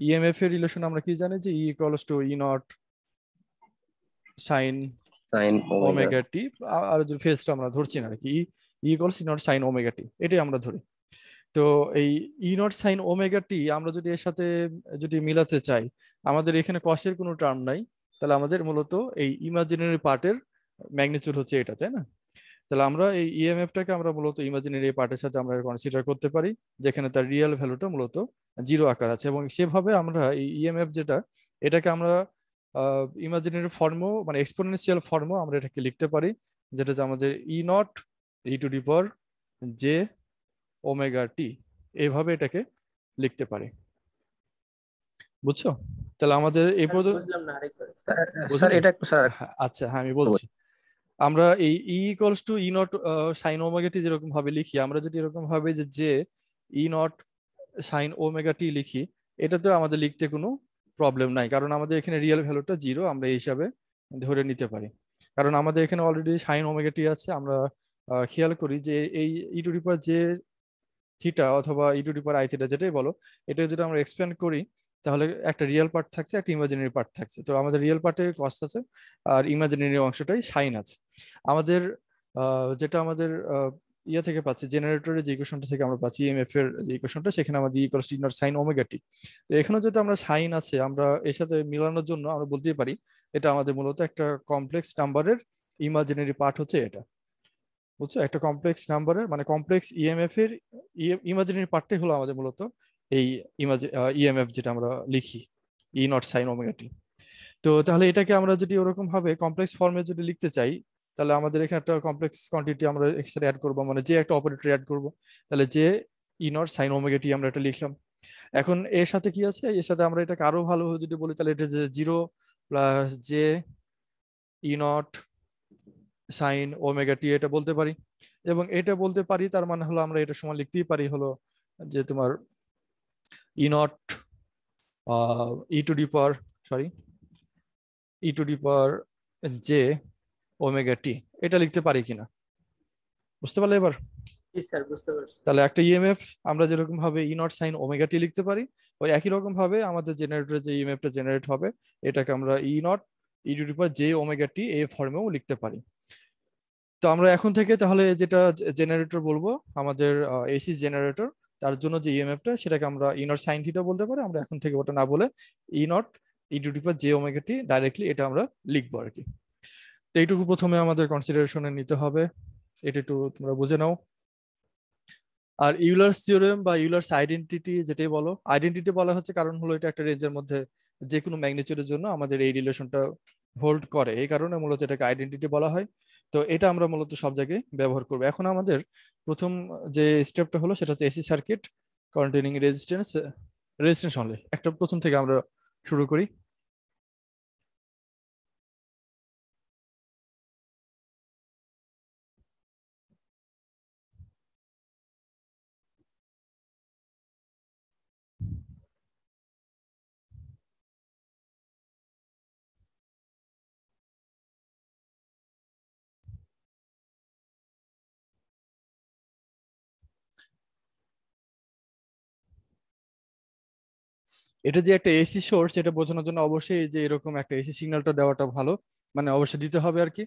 ইএমএফ e এর রিলেশন আমরা কি জানি যে E equals to E naught sine sine omega T আর যে ফেজটা আমরা ধরছি না আর কি E equals E naught sine omega T এটাই আমরা ধরি তো এই E naught sine omega T আমরা যদি এর সাথে যদি মিলাতে চাই আমাদের এখানে কসের কোনো টার্ম নাই তাহলে আমাদের মূলত এই ইমাজিনারি পার্টের ম্যাগনিচিউড হচ্ছে এটা তাই না তাহলে আমরা এই ইএমএফটাকে e আমরা মূলত ইমাজিনারি পার্টের সাথে আমরা কনসিডার করতে পারি যেখানে তার রিয়েল ভ্যালুটা মূলত জিরো আকার আছে এবং সেভাবে আমরা এই ইএমএফ e যেটা এটাকে আমরা ইমাজিনারি ফর্মও মানে এক্সপোনেনশিয়াল ফর্মও আমরা এটাকে লিখতে পারি যেটা যে আমাদের E naught E to the power J omega T এভাবে এটাকে লিখতে পারি বুঝছো তাহলে আমাদের এই পর্যন্ত হ্যাঁ, আচ্ছা হ্যাঁ আমি বলছি আমরা এই E equals to E naught sine omega T যেরকম ভাবে লিখি আমরা যদি এরকম ভাবে যে যে ই নট সাইন ওমেগা লিখি এটাতে আমাদের লিখতে কোনো প্রবলেম নাই কারণ আমাদের এখানে রিয়েল ভ্যালুটা জিরো আমরা এই হিসাবে ধরে নিতে পারি কারণ আমাদের এখানে অলরেডি সাইন ওমেগা আছে আমরা খেয়াল করি যে এই ই টু ডিপার যে থিটা অথবা E to the power I theta যেটাই বলো এটা যদি আমরা এক্সপ্যান্ড করি তাহলে একটা রিয়েল পার্ট থাকছে একটা ইমাজিনারি পার্ট থাকছে তো আমাদের রিয়েল পার্টে কস্ট আছে আর ইমাজিনারি অংশটাই সাইন আছে আমাদের যেটা আমাদের ইয়ে থেকে পাচ্ছি জেনারেটরের যে ইকুয়েশনটা থেকে আমরা পাচ্ছি ইএমএফ এর যে ইকুয়েশনটা সেখানে আমাদের equal to E naught sine omega T তো এখানে যেটা আমরা সাইন আছে আমরা এর সাথে মিলানোর জন্য আমরা বলতেই পারি এটা আমাদের মূলত একটা কমপ্লেক্স নাম্বারের ইমাজিনারি পার্ট হচ্ছে এটা বুঝছো একটা কমপ্লেক্স নাম্বারের মানে কমপ্লেক্স ইএমএফ e এর ইমাজিনারি e, পার্টটাই হলো আমাদের মূলত এই ইমাজ ইএমএফ e যেটা আমরা লিখি E naught sine omega T তো তাহলে এটাকে আমরা যদি ওরকম ভাবে কমপ্লেক্স ফর্মে যদি লিখতে চাই তাহলে আমাদের এখানে একটা কমপ্লেক্স কোয়ান্টিটি আমরা এক্সট্রা অ্যাড করবো মানে যে একটা অপারেটর অ্যাড করব তাহলে যে E naught sine omega T আমরা এটা লিখলাম এখন এর সাথে কি আছে এর সাথে আমরা এটাকে আরো ভালোভাবে যদি বলি তাহলে এটা যে জিরো প্লাস যে E naught sine omega T এটা বলতে পারি এবং এটা বলতে পারি তার মানে হলো আমরা এটা সময় লিখতেই পারি হলো যে তোমার E naught uh, e to the power, sorry, e to the power j omega t. এটা লিখতে পারি কিনা বুঝতে পারলে এবার তাহলে একটা ইএমএফ e আমরা যেরকম ভাবে E naught sine omega T লিখতে পারি ওই একই রকম ভাবে আমাদের জেনারেটরে যে ইএমএফটা e জেনারেট হবে এটাকে আমরা E naught E to power J omega T এই ফর্মেও লিখতে পারি তো আমরা এখন থেকে তাহলে যেটা জেনারেটর বলবো আমাদের এসি uh, জেনারেটর তার জন্য যে ইএমএফটা e সেটাকে আমরা ই সাইন থিটা বলতে পারি আমরা এখন থেকে ওটা না বলে E naught E to the power J omega T directly এটা আমরা লিখবো আর কি তো এইটুকু প্রথমে আমাদের কনসিডারেশনে নিতে হবে এটা একটু তোমরা বুঝে নাও আর ইউলার্স থিওরেম বা ইউলার্স আইডেন্টিটি যেটাই বলো আইডেন্টিটি বলা হচ্ছে কারণ হলো এটা একটা রেঞ্জের মধ্যে যে কোনো ম্যাগনিচিউডের জন্য আমাদের এই রিলেশনটা হোল্ড করে এই কারণে মূলত এটাকে আইডেন্টিটি বলা হয় তো এটা আমরা মূলত সব জায়গায় ব্যবহার করব এখন আমাদের প্রথম যে স্টেপটা হলো সেটা হচ্ছে AC circuit containing resistance resistance only একটা প্রথম থেকে আমরা শুরু করি এটা যে একটা এসি সোর্স এটা বোঝানোর জন্য অবশ্যই যে এরকম একটা এসি সিগন্যালটা দেওয়াটা ভালো মানে অবশ্যই দিতে হবে আর কি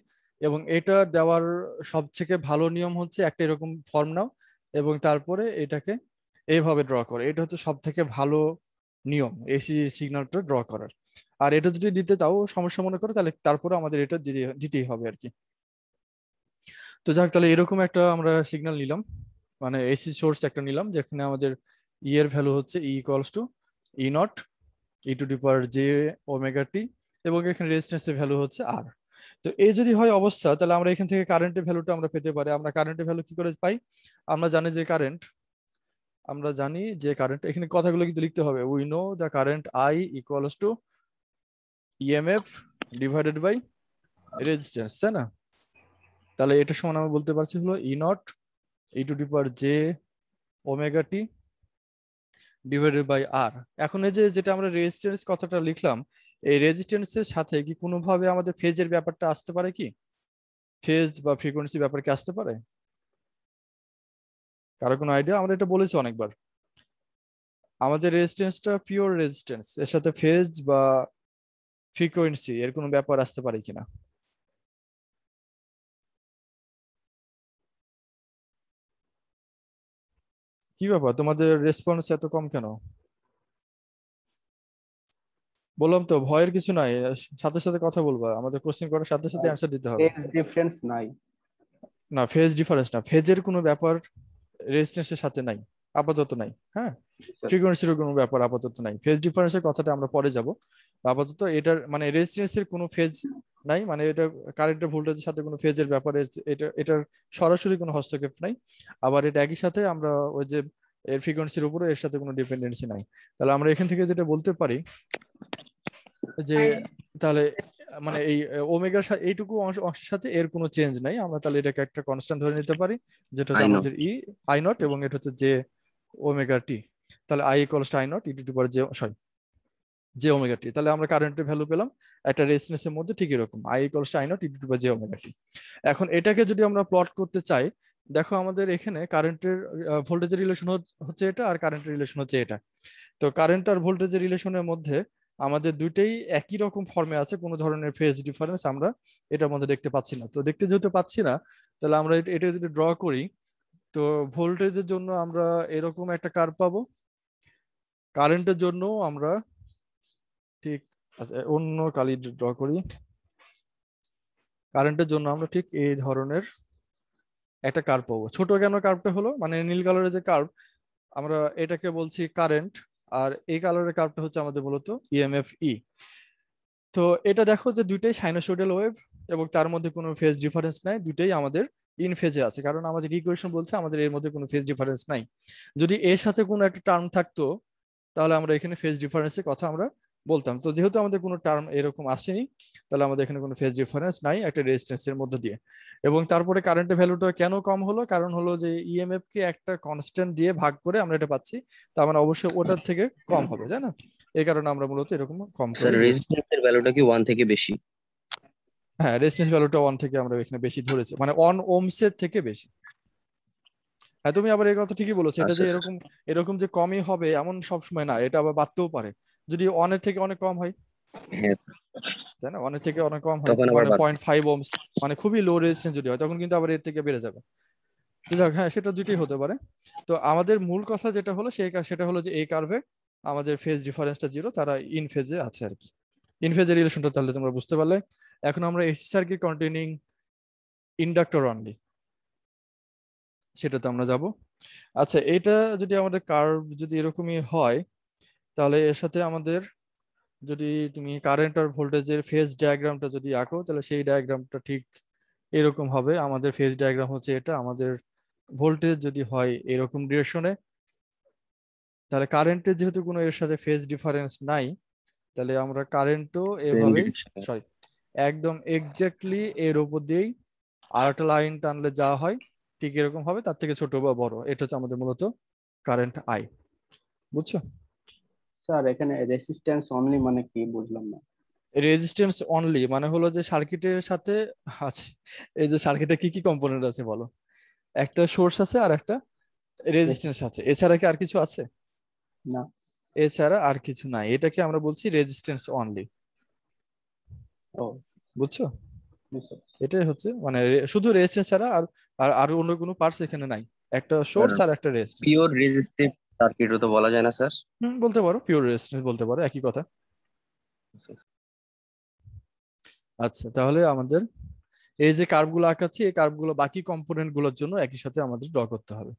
এবং এটা দেওয়ার সবথেকে ভালো নিয়ম হচ্ছে একটা এরকম ফর্ম নাও এবং তারপরে এটাকে এইভাবে ড্র করো এটা হচ্ছে সব থেকে ভালো নিয়ম এসি সিগন্যালটা ড্র করার আর এটা যদি দিতে চাও সমস্যা মনে করো তাহলে তারপরে আমাদের এটা দিতেই হবে আর কি তো যাক তাহলে এরকম একটা আমরা সিগন্যাল নিলাম মানে এসি সোর্স একটা নিলাম যেখানে আমাদের ইয়ের ভ্যালু হচ্ছে E equals to E naught E to the power J omega T এবং এখানে রেজিস্ট্যান্সের ভ্যালু হচ্ছে আর তো এই যদি হয় অবস্থা তাহলে আমরা এখান থেকে কারেন্টের ভ্যালুটা আমরা পেতে পারি আমরা কারেন্টের ভ্যালু কি করে পাই আমরা জানি যে কারেন্ট আমরা জানি যে কারেন্ট এখানে কথাগুলো কিন্তু লিখতে হবে we know the current I equals to EMF divided by resistance তাই না তাহলে এটা সমান আমি বলতে পারছি হলো E naught E to the power J omega T divided by R এখন এই যে যেটা আমরা রেজিস্ট্যান্স কথাটা লিখলাম এই রেজিস্ট্যান্সের সাথে কি কোনোভাবে আমাদের ফেজের ব্যাপারটা আসতে পারে কি ফেজ বা ফ্রিকোয়েন্সি ব্যাপার কি আসতে পারে কারো কোনো আইডিয়া আমরা এটা বলেছি অনেকবার আমাদের রেজিস্ট্যান্সটা পিওর রেজিস্ট্যান্স এর সাথে ফেজ বা ফ্রিকোয়েন্সি এর কোনো ব্যাপার আসতে পারে কিনা কি ব্যাপার তোমাদের রেসপন্স এত কম কেন বললাম তো ভয়ের কিছু নাই সাথে সাথে কথা বলবা আমাদের কোশ্চেন করার সাথে সাথে অ্যানসার দিতে হবে ফেজ ডিফারেন্স নাই না ফেজ ডিফারেন্স না ফেজের কোনো ব্যাপার রেজিস্ট্যান্সের সাথে নাই আপাতত নাই হ্যাঁ ফ্রিকোয়েন্সির আচ্ছা। কোনো ব্যাপার আপাতত নাই ফেজ ডিফারেন্সের কথাটা আমরা পরে যাব আপাতত এটার মানে রেজিস্ট্যান্সের কোনো ফেজ নাই মানে এটা কারেন্টের ভোল্টেজের সাথে কোনো ফেজের ব্যাপারে এটা এটার সরাসরি কোনো হস্তক্ষেপ নাই আবার এটা একই সাথে আমরা ওই যে এর ফ্রিকোয়েন্সির উপরে এর সাথে কোনো ডিপেন্ডেন্সি নাই তাহলে আমরা এখান থেকে যেটা বলতে পারি যে তাহলে মানে এই ওমেগার সাথে এইটুকু অংশের সাথে এর কোনো চেঞ্জ নাই আমরা তাহলে এটাকে একটা কনস্ট্যান্ট ধরে নিতে পারি যেটা হচ্ছে আমাদের ই আই নট এবং এটা হচ্ছে যে ওমেগা টি তাহলে I to I naught E to to power J sorry J omega T তাহলে আমরা কারেন্টের ভ্যালু পেলাম একটা রেজিস্ট্যান্সের মধ্যে ঠিক এরকম I to I naught E to to power J omega T এখন এটাকে যদি আমরা প্লট করতে চাই দেখো আমাদের এখানে কারেন্টের ভোল্টেজের রিলেশন হচ্ছে এটা আর কারেন্টের রিলেশন হচ্ছে এটা তো কারেন্ট আর ভোল্টেজের রিলেশনের মধ্যে আমাদের দুইটাই একই রকম ফর্মে আছে কোনো ধরনের ফেজ ডিফারেন্স আমরা এটার মধ্যে দেখতে পাচ্ছি না তো দেখতে যেহেতু পাচ্ছি না তাহলে আমরা এটা যদি ড্র করি তো ভোল্টেজের জন্য আমরা এরকম একটা কার পাবো কারেন্টের জন্য আমরা ঠিক আছে আচ্ছা, অন্য কালি ড্র করি কারেন্টের জন্য আমরা ঠিক এই ধরনের একটা কার পাবো ছোট কেন কার্পটা হলো মানে নীল কালারের যে কার্প আমরা এটাকে বলছি কারেন্ট আর এই কালারের কার্পটা হচ্ছে আমাদের বলত ইএমএফ ই তো এটা দেখো যে দুইটাই সাইনোসোডিয়াল ওয়েভ এবং তার মধ্যে কোনো ফেস ডিফারেন্স নাই দুইটাই আমাদের ইন ফেজে আছে কারণ আমাদের ইকুয়েশন বলছে আমাদের এর মধ্যে কোনো ফেজ ডিফারেন্স নাই যদি এর সাথে কোনো একটা টার্ম থাকতো তাহলে আমরা এখানে ফেজ ডিফারেন্সের কথা আমরা বলতাম তো যেহেতু আমাদের কোনো টার্ম এরকম আসেনি তাহলে আমাদের এখানে কোনো ফেজ ডিফারেন্স নাই একটা রেজিস্ট্যান্সের মধ্যে দিয়ে এবং তারপরে কারেন্টের ভ্যালুটা কেন কম হলো কারণ হলো যে ইএমএফ কে একটা কনস্ট্যান্ট দিয়ে ভাগ করে আমরা এটা পাচ্ছি তা মানে অবশ্যই ওটার থেকে কম হবে তাই না এই কারণে আমরা মূলত এরকম কম স্যার রেজিস্ট্যান্সের ভ্যালুটা কি 1 থেকে বেশি হ্যাঁ রেসিস্ট্যান্স ভ্যালুটা ওয়ান থেকে আমরা এখানে বেশি ধরেছি মানে ওয়ান ওমস এর থেকে বেশি হ্যাঁ তুমি আবার এই কথা ঠিকই বলেছো এটা আচ্ছা, যে আচ্ছা। এরকম এরকম যে কমই হবে এমন সবসময় না এটা আবার বাড়তেও পারে যদি ওয়ান এর থেকে অনেক কম হয় হ্যাঁ। তাই না অনের থেকে অনেক কম হয় পয়েন্ট ফাইভ ওমস মানে খুবই লো রেজিস্ট্যান্স যদি হয় তখন কিন্তু আবার এর থেকে বেড়ে যাবে তো যাক হ্যাঁ সেটা দুটোই হতে পারে তো আমাদের মূল কথা যেটা হলো সেই সেটা হলো যে এই কার্ভে আমাদের ফেজ ডিফারেন্সটা জিরো তারা ইন ফেজে আছে আর কি ইন ফেজের রিলেশনটা তাহলে তোমরা বুঝতে পারলে এখন আমরা AC circuit containing inductor only সেটাতে আমরা যাব আচ্ছা এটা যদি আমাদের কার্ভ যদি এরকমই হয় তাহলে এর সাথে আমাদের যদি তুমি কারেন্ট আর ভোল্টেজের ফেজ ডায়াগ্রামটা যদি আঁকো তাহলে সেই ডায়াগ্রামটা ঠিক এরকম হবে আমাদের ফেজ ডায়াগ্রাম হচ্ছে এটা আমাদের ভোল্টেজ যদি হয় এরকম ডিরেকশনে তাহলে কারেন্টের যেহেতু কোনো এর সাথে ফেজ ডিফারেন্স নাই তাহলে আমরা কারেন্টও এভাবে সরি একদম এক্স্যাক্টলি এর উপর দিয়েই আর একটা লাইন টানলে যা হয় ঠিক এরকম হবে তার থেকে ছোট বা বড় এটা হচ্ছে আমাদের মূলত কারেন্ট আই বুঝছো স্যার এখানে রেজিস্ট্যান্স অনলি মানে কি বুঝলাম না রেজিস্ট্যান্স অনলি মানে হলো যে সার্কিটের সাথে আছে আচ্ছা, এই যে সার্কিটে কি কি কম্পোনেন্ট আছে বলো একটা সোর্স আছে আর একটা রেজিস্ট্যান্স আছে এছাড়া কি আর কিছু আছে না এছাড়া আর কিছু নাই এটাকে আমরা বলছি রেজিস্ট্যান্স অনলি ও বুঝছো এটাই হচ্ছে মানে শুধু রেস্ট ছাড়া আর আর অন্য কোনো পার্টস এখানে নাই একটা সোর্স আর একটা রেস্ট পিওর রেজিস্টিভ সার্কিটও তো বলা যায় না স্যার হুম বলতে পারো পিওর রেজিস্টিভ বলতে পারো একই কথা আচ্ছা, আচ্ছা তাহলে আমাদের এই যে কার্ভগুলো আঁকাচ্ছি এই কার্ভগুলো বাকি কম্পোনেন্টগুলোর জন্য একই সাথে আমাদের ড্র করতে হবে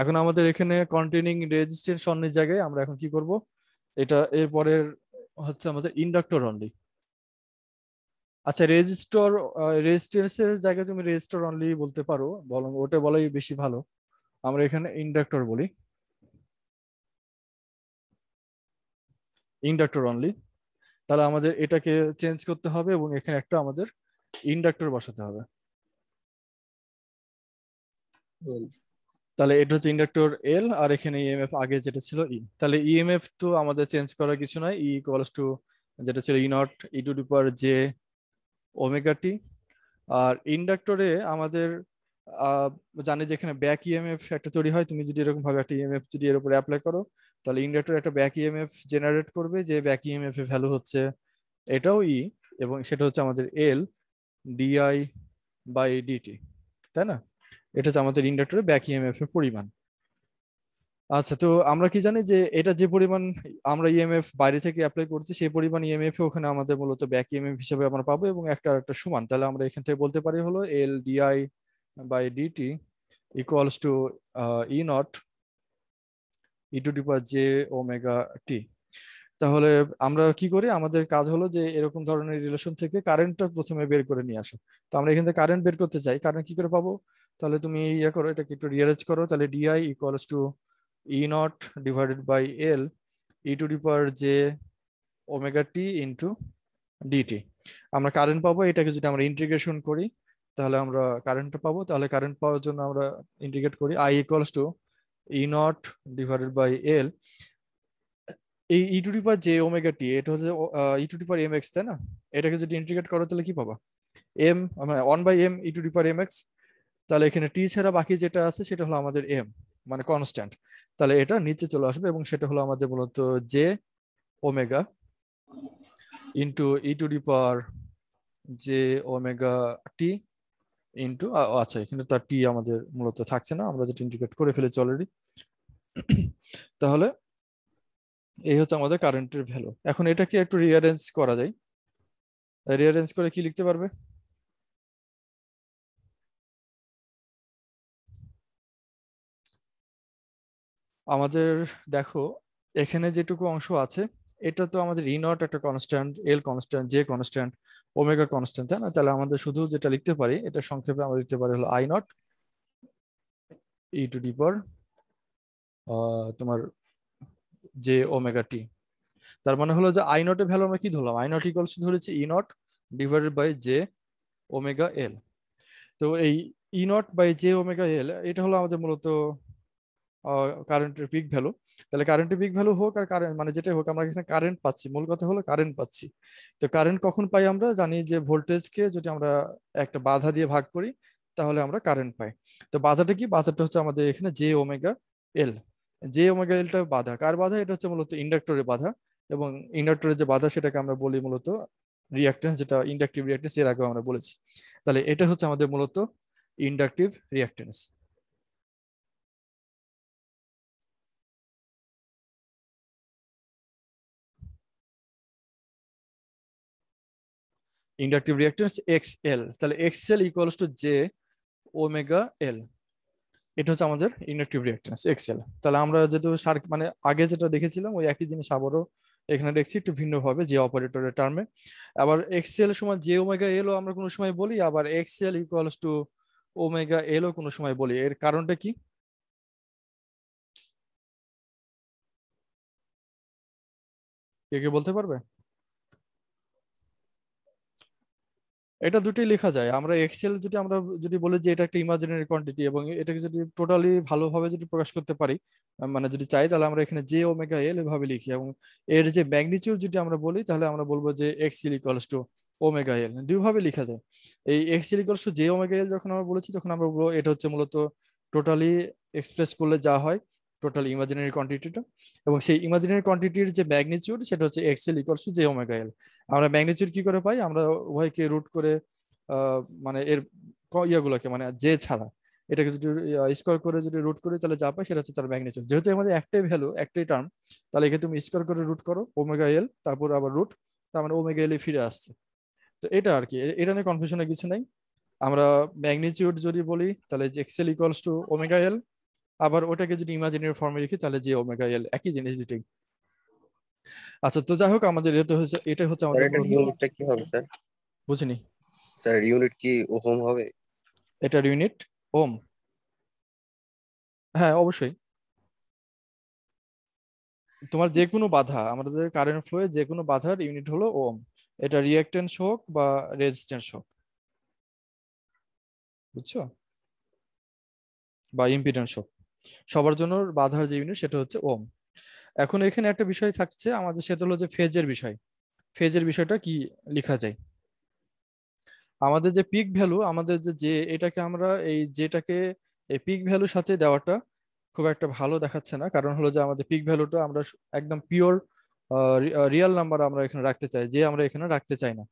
এখন আমাদের এখানে কন্টেনিং রেজিস্ট্রেশনের জায়গায় আমরা এখন কি করব এটা এরপরের হচ্ছে আমাদের ইন্ডাক্টর অনলি আচ্ছা রেজিস্টর রেজিস্ট্রেন্সের জায়গায় তুমি রেজিস্টর অনলি বলতে পারো বলো ওটা বলাই বেশি ভালো আমরা এখানে ইন্ডাক্টর বলি ইন্ডাক্টর অনলি তাহলে আমাদের এটাকে চেঞ্জ করতে হবে এবং এখানে একটা আমাদের ইন্ডাক্টর বসাতে হবে তাহলে এটা হচ্ছে ইন্ডাক্টর এল আর এখানে ইএমএফ e আগে যেটা ছিল ই e। তাহলে ইএমএফ e তো আমাদের চেঞ্জ করার কিছু নয় ই ইকুয়ালস টু যেটা ছিল E naught E to the power J omega T আর ইন্ডাক্টরে আমাদের জানি যেখানে ব্যাক ইএমএফ একটা তৈরি হয় তুমি যদি এরকম ভাবে একটা ইএমএফ যদি এর উপরে অ্যাপ্লাই করো তাহলে ইন্ডাক্টর একটা ব্যাক ইএমএফ জেনারেট করবে যে ব্যাক ইএমএফ এর ভ্যালু হচ্ছে এটাও ই e এবং সেটা হচ্ছে আমাদের এল ডিআই বাই ডিটি তাই না এটা হচ্ছে আমাদের ইন্ডাক্টরে ব্যাক ইএমএফ এর পরিমাণ আচ্ছা তো আমরা কি জানি যে এটা যে পরিমাণ আমরা ইএমএফ বাইরে থেকে অ্যাপ্লাই করছি সেই পরিমাণ ইএমএফ ওখানে আমাদের মূলত ব্যাক ইএমএফ হিসেবে আমরা পাবো এবং একটা একটা সমান তাহলে আমরা এখান থেকে বলতে পারি হলো L di by dt equals to E naught E to the power J J omega T তাহলে আমরা কি করি আমাদের কাজ হলো যে এরকম ধরনের রিলেশন থেকে কারেন্টটা প্রথমে বের করে নিয়ে আসো তো আমরা এখান থেকে কারেন্ট বের করতে চাই কারেন্ট কি করে পাবো তাহলে তুমি ইয়ে করো এটাকে একটু রিয়ারেজ করো তাহলে di equals to E naught divided by L e to the power j omega t into dt. আমরা কারেন্ট পাবো এটাকে যদি আমরা ইন্টিগ্রেশন করি তাহলে আমরা কারেন্টটা পাবো তাহলে কারেন্ট পাওয়ার জন্য আমরা ইন্টিগ্রেট করি I equals to E naught divided by L এই ই e টু power যে ওমেগা টি এটা হচ্ছে E to e the power mx তাই না এটাকে যদি ইন্টিগ্রেট করো তাহলে কি পাবা এম মানে 1 by M E to the power mx তাহলে এখানে টি ছাড়া বাকি যেটা আছে সেটা হলো আমাদের এম মানে কনস্ট্যান্ট তাহলে এটা নিচে চলে আসবে এবং সেটা হলো আমাদের মূলত J omega into E to the power J omega T into আচ্ছা এখানে তার টি আমাদের মূলত থাকছে না আমরা যেটা ইন্ডিকেট করে ফেলেছি অলরেডি তাহলে এই হচ্ছে আমাদের কারেন্টের ভ্যালু এখন এটাকে একটু রিয়ারেঞ্জ করা যায় রিয়ারেঞ্জ করে কি লিখতে পারবে আমাদের দেখো এখানে যেটুকু অংশ আছে এটা তো আমাদের ই e নট একটা constant L constant J constant omega constant তাই না তাহলে আমাদের শুধু যেটা লিখতে পারি এটা সংক্ষেপে আমরা লিখতে পারি হলো I naught E to the power তোমার জে ওমেগা টি তার মানে হলো যে আই নটের ভ্যালু আমরা কি ধরলাম আই নট ইকলস ধরেছি E naught divided by J omega L তো এই E naught by J omega L এটা হলো আমাদের মূলত কারেন্টের পিক ভ্যালু তাহলে কারেন্টের পিক ভ্যালু হোক আর কারেন্ট মানে যেটাই হোক আমরা এখানে কারেন্ট পাচ্ছি মূল কথা হলো কারেন্ট পাচ্ছি তো কারেন্ট কখন পাই আমরা জানি যে ভোল্টেজকে যদি আমরা একটা বাধা দিয়ে ভাগ করি তাহলে আমরা কারেন্ট পাই তো বাধাটা কি বাধাটা হচ্ছে আমাদের এখানে J omega L J omega এলটা বাধা কার বাধা এটা হচ্ছে মূলত ইন্ডাক্টরের বাধা এবং ইন্ডাক্টরের যে বাধা সেটাকে আমরা বলি মূলত রিয়াক্টেন্স যেটা ইন্ডাকটিভ রিয়াক্টেন্স এর আগেও আমরা বলেছি তাহলে এটা হচ্ছে আমাদের মূলত inductive reactance inductive reactance X L তাহলে X L equals to J omega L এটা হচ্ছে আমাদের ইন্ডাকটিভ রিয়াক্টেন্স এক্স এল তাহলে আমরা যেহেতু সার মানে আগে যেটা দেখেছিলাম ওই একই জিনিস আবারও এখানে দেখছি একটু ভিন্নভাবে যে অপারেটরের টার্মে আবার এক্সএল সময় জে ওমেগা এলও আমরা কোনো সময় বলি আবার এক্সএল ইকুয়ালস টু ওমেগা এলও কোনো সময় বলি এর কারণটা কি কে কে বলতে পারবে এটা দুটি লেখা যায় আমরা এক্সেল যদি আমরা যদি বলি যে এটা একটা ইমাজিনারি কোয়ান্টিটি এবং এটাকে যদি টোটালি ভালোভাবে যদি প্রকাশ করতে পারি মানে যদি চাই তাহলে আমরা এখানে জে ওমেগা এল এভাবে লিখি এবং এর যে ম্যাগনিচিউড যদি আমরা বলি তাহলে আমরা বলবো যে X L equals to omega L দুইভাবে লেখা যায় এই X L equals to J omega L যখন আমরা বলেছি তখন আমরা বলবো এটা হচ্ছে মূলত টোটালি এক্সপ্রেস করলে যা হয় টোটাল ইমাজিনারি কোয়ান্টিটিটা এবং সেই ইমাজিনারি কোয়ান্টিটির যে ম্যাগনিচিউড সেটা হচ্ছে এক্সেল ইকলস যে ওমেগা এল আমরা ম্যাগনিচিউড কি করে পাই আমরা উভয়কে রুট করে মানে এর ইয়েগুলোকে মানে যে ছাড়া এটাকে যদি স্কোয়ার করে যদি রুট করে তাহলে যা পাই সেটা হচ্ছে তার ম্যাগনিচিউড যেহেতু আমাদের একটাই ভ্যালু একটাই টার্ম তাহলে একে তুমি স্কোয়ার করে রুট করো ওমেগা এল তারপর আবার রুট তার মানে ওমেগা এলে ফিরে আসছে তো এটা আর কি এটা নিয়ে কনফিউশনের কিছু নেই আমরা ম্যাগনিচিউড যদি বলি তাহলে XL equals to omega L আবার ওটাকে যদি ইমাজিনারি ফর্মে রেখে তাহলে যে ওমেগা এল একই জিনিস যেটা আচ্ছা তো যাই হোক আমাদের এটা হচ্ছে এটা হচ্ছে আমাদের ইউনিটটা কি হবে স্যার বুঝিনি স্যার ইউনিট কি ওহম হবে এটার ইউনিট ওম হ্যাঁ অবশ্যই তোমার যে কোনো বাধা আমাদের কারেন্ট ফ্লোয়ে যে কোনো বাধার ইউনিট হলো ওম এটা রিঅ্যাক্টেন্স হোক বা রেজিস্ট্যান্স হোক বুঝছো বা ইম্পিডেন্স হোক সবার জন্য বাধার যে ইউনিট সেটা হচ্ছে ওম এখন এখানে একটা বিষয় থাকছে আমাদের সেটা হলো যে ফেজের বিষয় ফেজের বিষয়টা কি লেখা যায় আমাদের যে পিক ভ্যালু আমাদের যে যে এটাকে আমরা এই যেটাকে এই পিক ভ্যালুর সাথে দেওয়াটা খুব একটা ভালো দেখাচ্ছে না কারণ হলো যে আমাদের পিক ভ্যালুটা আমরা একদম পিওর রিয়াল নাম্বার আমরা এখানে রাখতে চাই যে আমরা এখানে রাখতে চাই না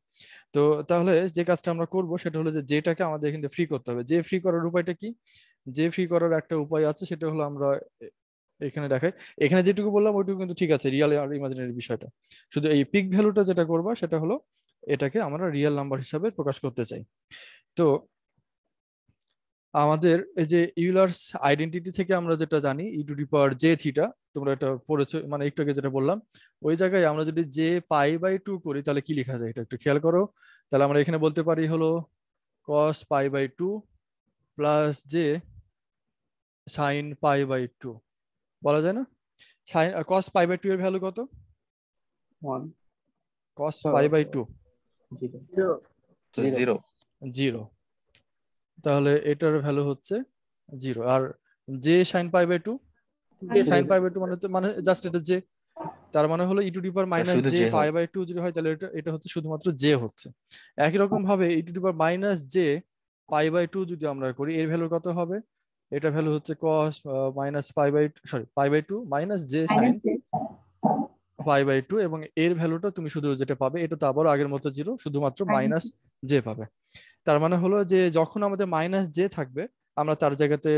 তো তাহলে যে কাজটা আমরা করব সেটা হলো যে যেটাকে আমাদের এখানে ফ্রি করতে হবে যে ফ্রি করার উপায়টা কি যে ফ্রি করার একটা উপায় আছে সেটা হলো আমরা এখানে দেখাই এখানে যেটুকু বললাম ওইটুকু কিন্তু ঠিক আছে রিয়াল আর ইমাজিনারি বিষয়টা শুধু এই পিক ভ্যালুটা যেটা করবা সেটা হলো এটাকে আমরা রিয়েল নাম্বার হিসাবে প্রকাশ করতে চাই তো আমাদের এই যে ইউলার্স আইডেন্টিটি থেকে আমরা যেটা জানি E to the power J theta তোমরা এটা পড়েছো মানে একটু আগে যেটা বললাম ওই জায়গায় আমরা যদি জে পাই বাই টু করি তাহলে কি লেখা যায় এটা একটু খেয়াল করো তাহলে আমরা এখানে বলতে পারি হলো cos pi by two plus J sine pi by two বলা যায় না sine cos pi by two এর ভ্যালু কত one cos pi by two zero zero তাহলে এটার ভ্যালু হচ্ছে জিরো আর যে sine pi by two sine pi by two মানে মানে জাস্ট এটা যে তার মানে হলো E to minus J pi by two যদি হয় তাহলে এটা এটা হচ্ছে শুধুমাত্র জে হচ্ছে একই রকম ভাবে E to minus J pi by two যদি আমরা করি এর ভ্যালু কত হবে এটা ভ্যালু হচ্ছে cos minus pi by sorry pi by two minus J 2 pi by two এবং এর ভ্যালুটা তুমি শুধু যেটা পাবে এটা তো আবার আগের মতো জিরো শুধুমাত্র মাইনাস পাবে তার মানে হলো যে যখন আমাদের মাইনাস থাকবে আমরা তার জায়গাতে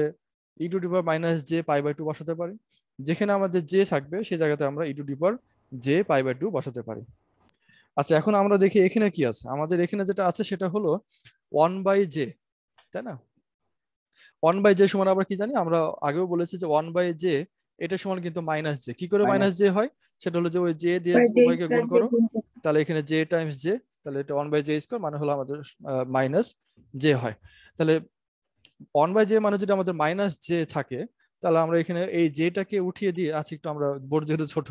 E to the power minus J pi by two বসাতে পারি যেখানে আমাদের j থাকবে সেই জায়গাতে আমরা E to the power J pi by two বসাতে পারি আচ্ছা এখন আমরা দেখি এখানে কি আছে আমাদের এখানে যেটা আছে সেটা হলো ওয়ান বাই জে তাই না ওয়ান বাই জে সমান আবার কি জানি আমরা আগেও বলেছি যে ওয়ান বাই জে এটা সমান কিন্তু মাইনাস জে কি করে মাইনাস জে হয় সেটা হলো যে ওই জে দিয়ে উভয়কে গুণ করো তাহলে এখানে জে টাইমস জে তাহলে এটা ওয়ান বাই জে স্কোয়ার মানে হলো আমাদের মাইনাস জে হয় তাহলে ওয়ান বাই জে মানে যদি আমাদের মাইনাস জে থাকে তাহলে আমরা এখানে এই জেটাকে উঠিয়ে দিয়ে আছি আচ্ছা একটু আমরা বোর্ড যেহেতু ছোট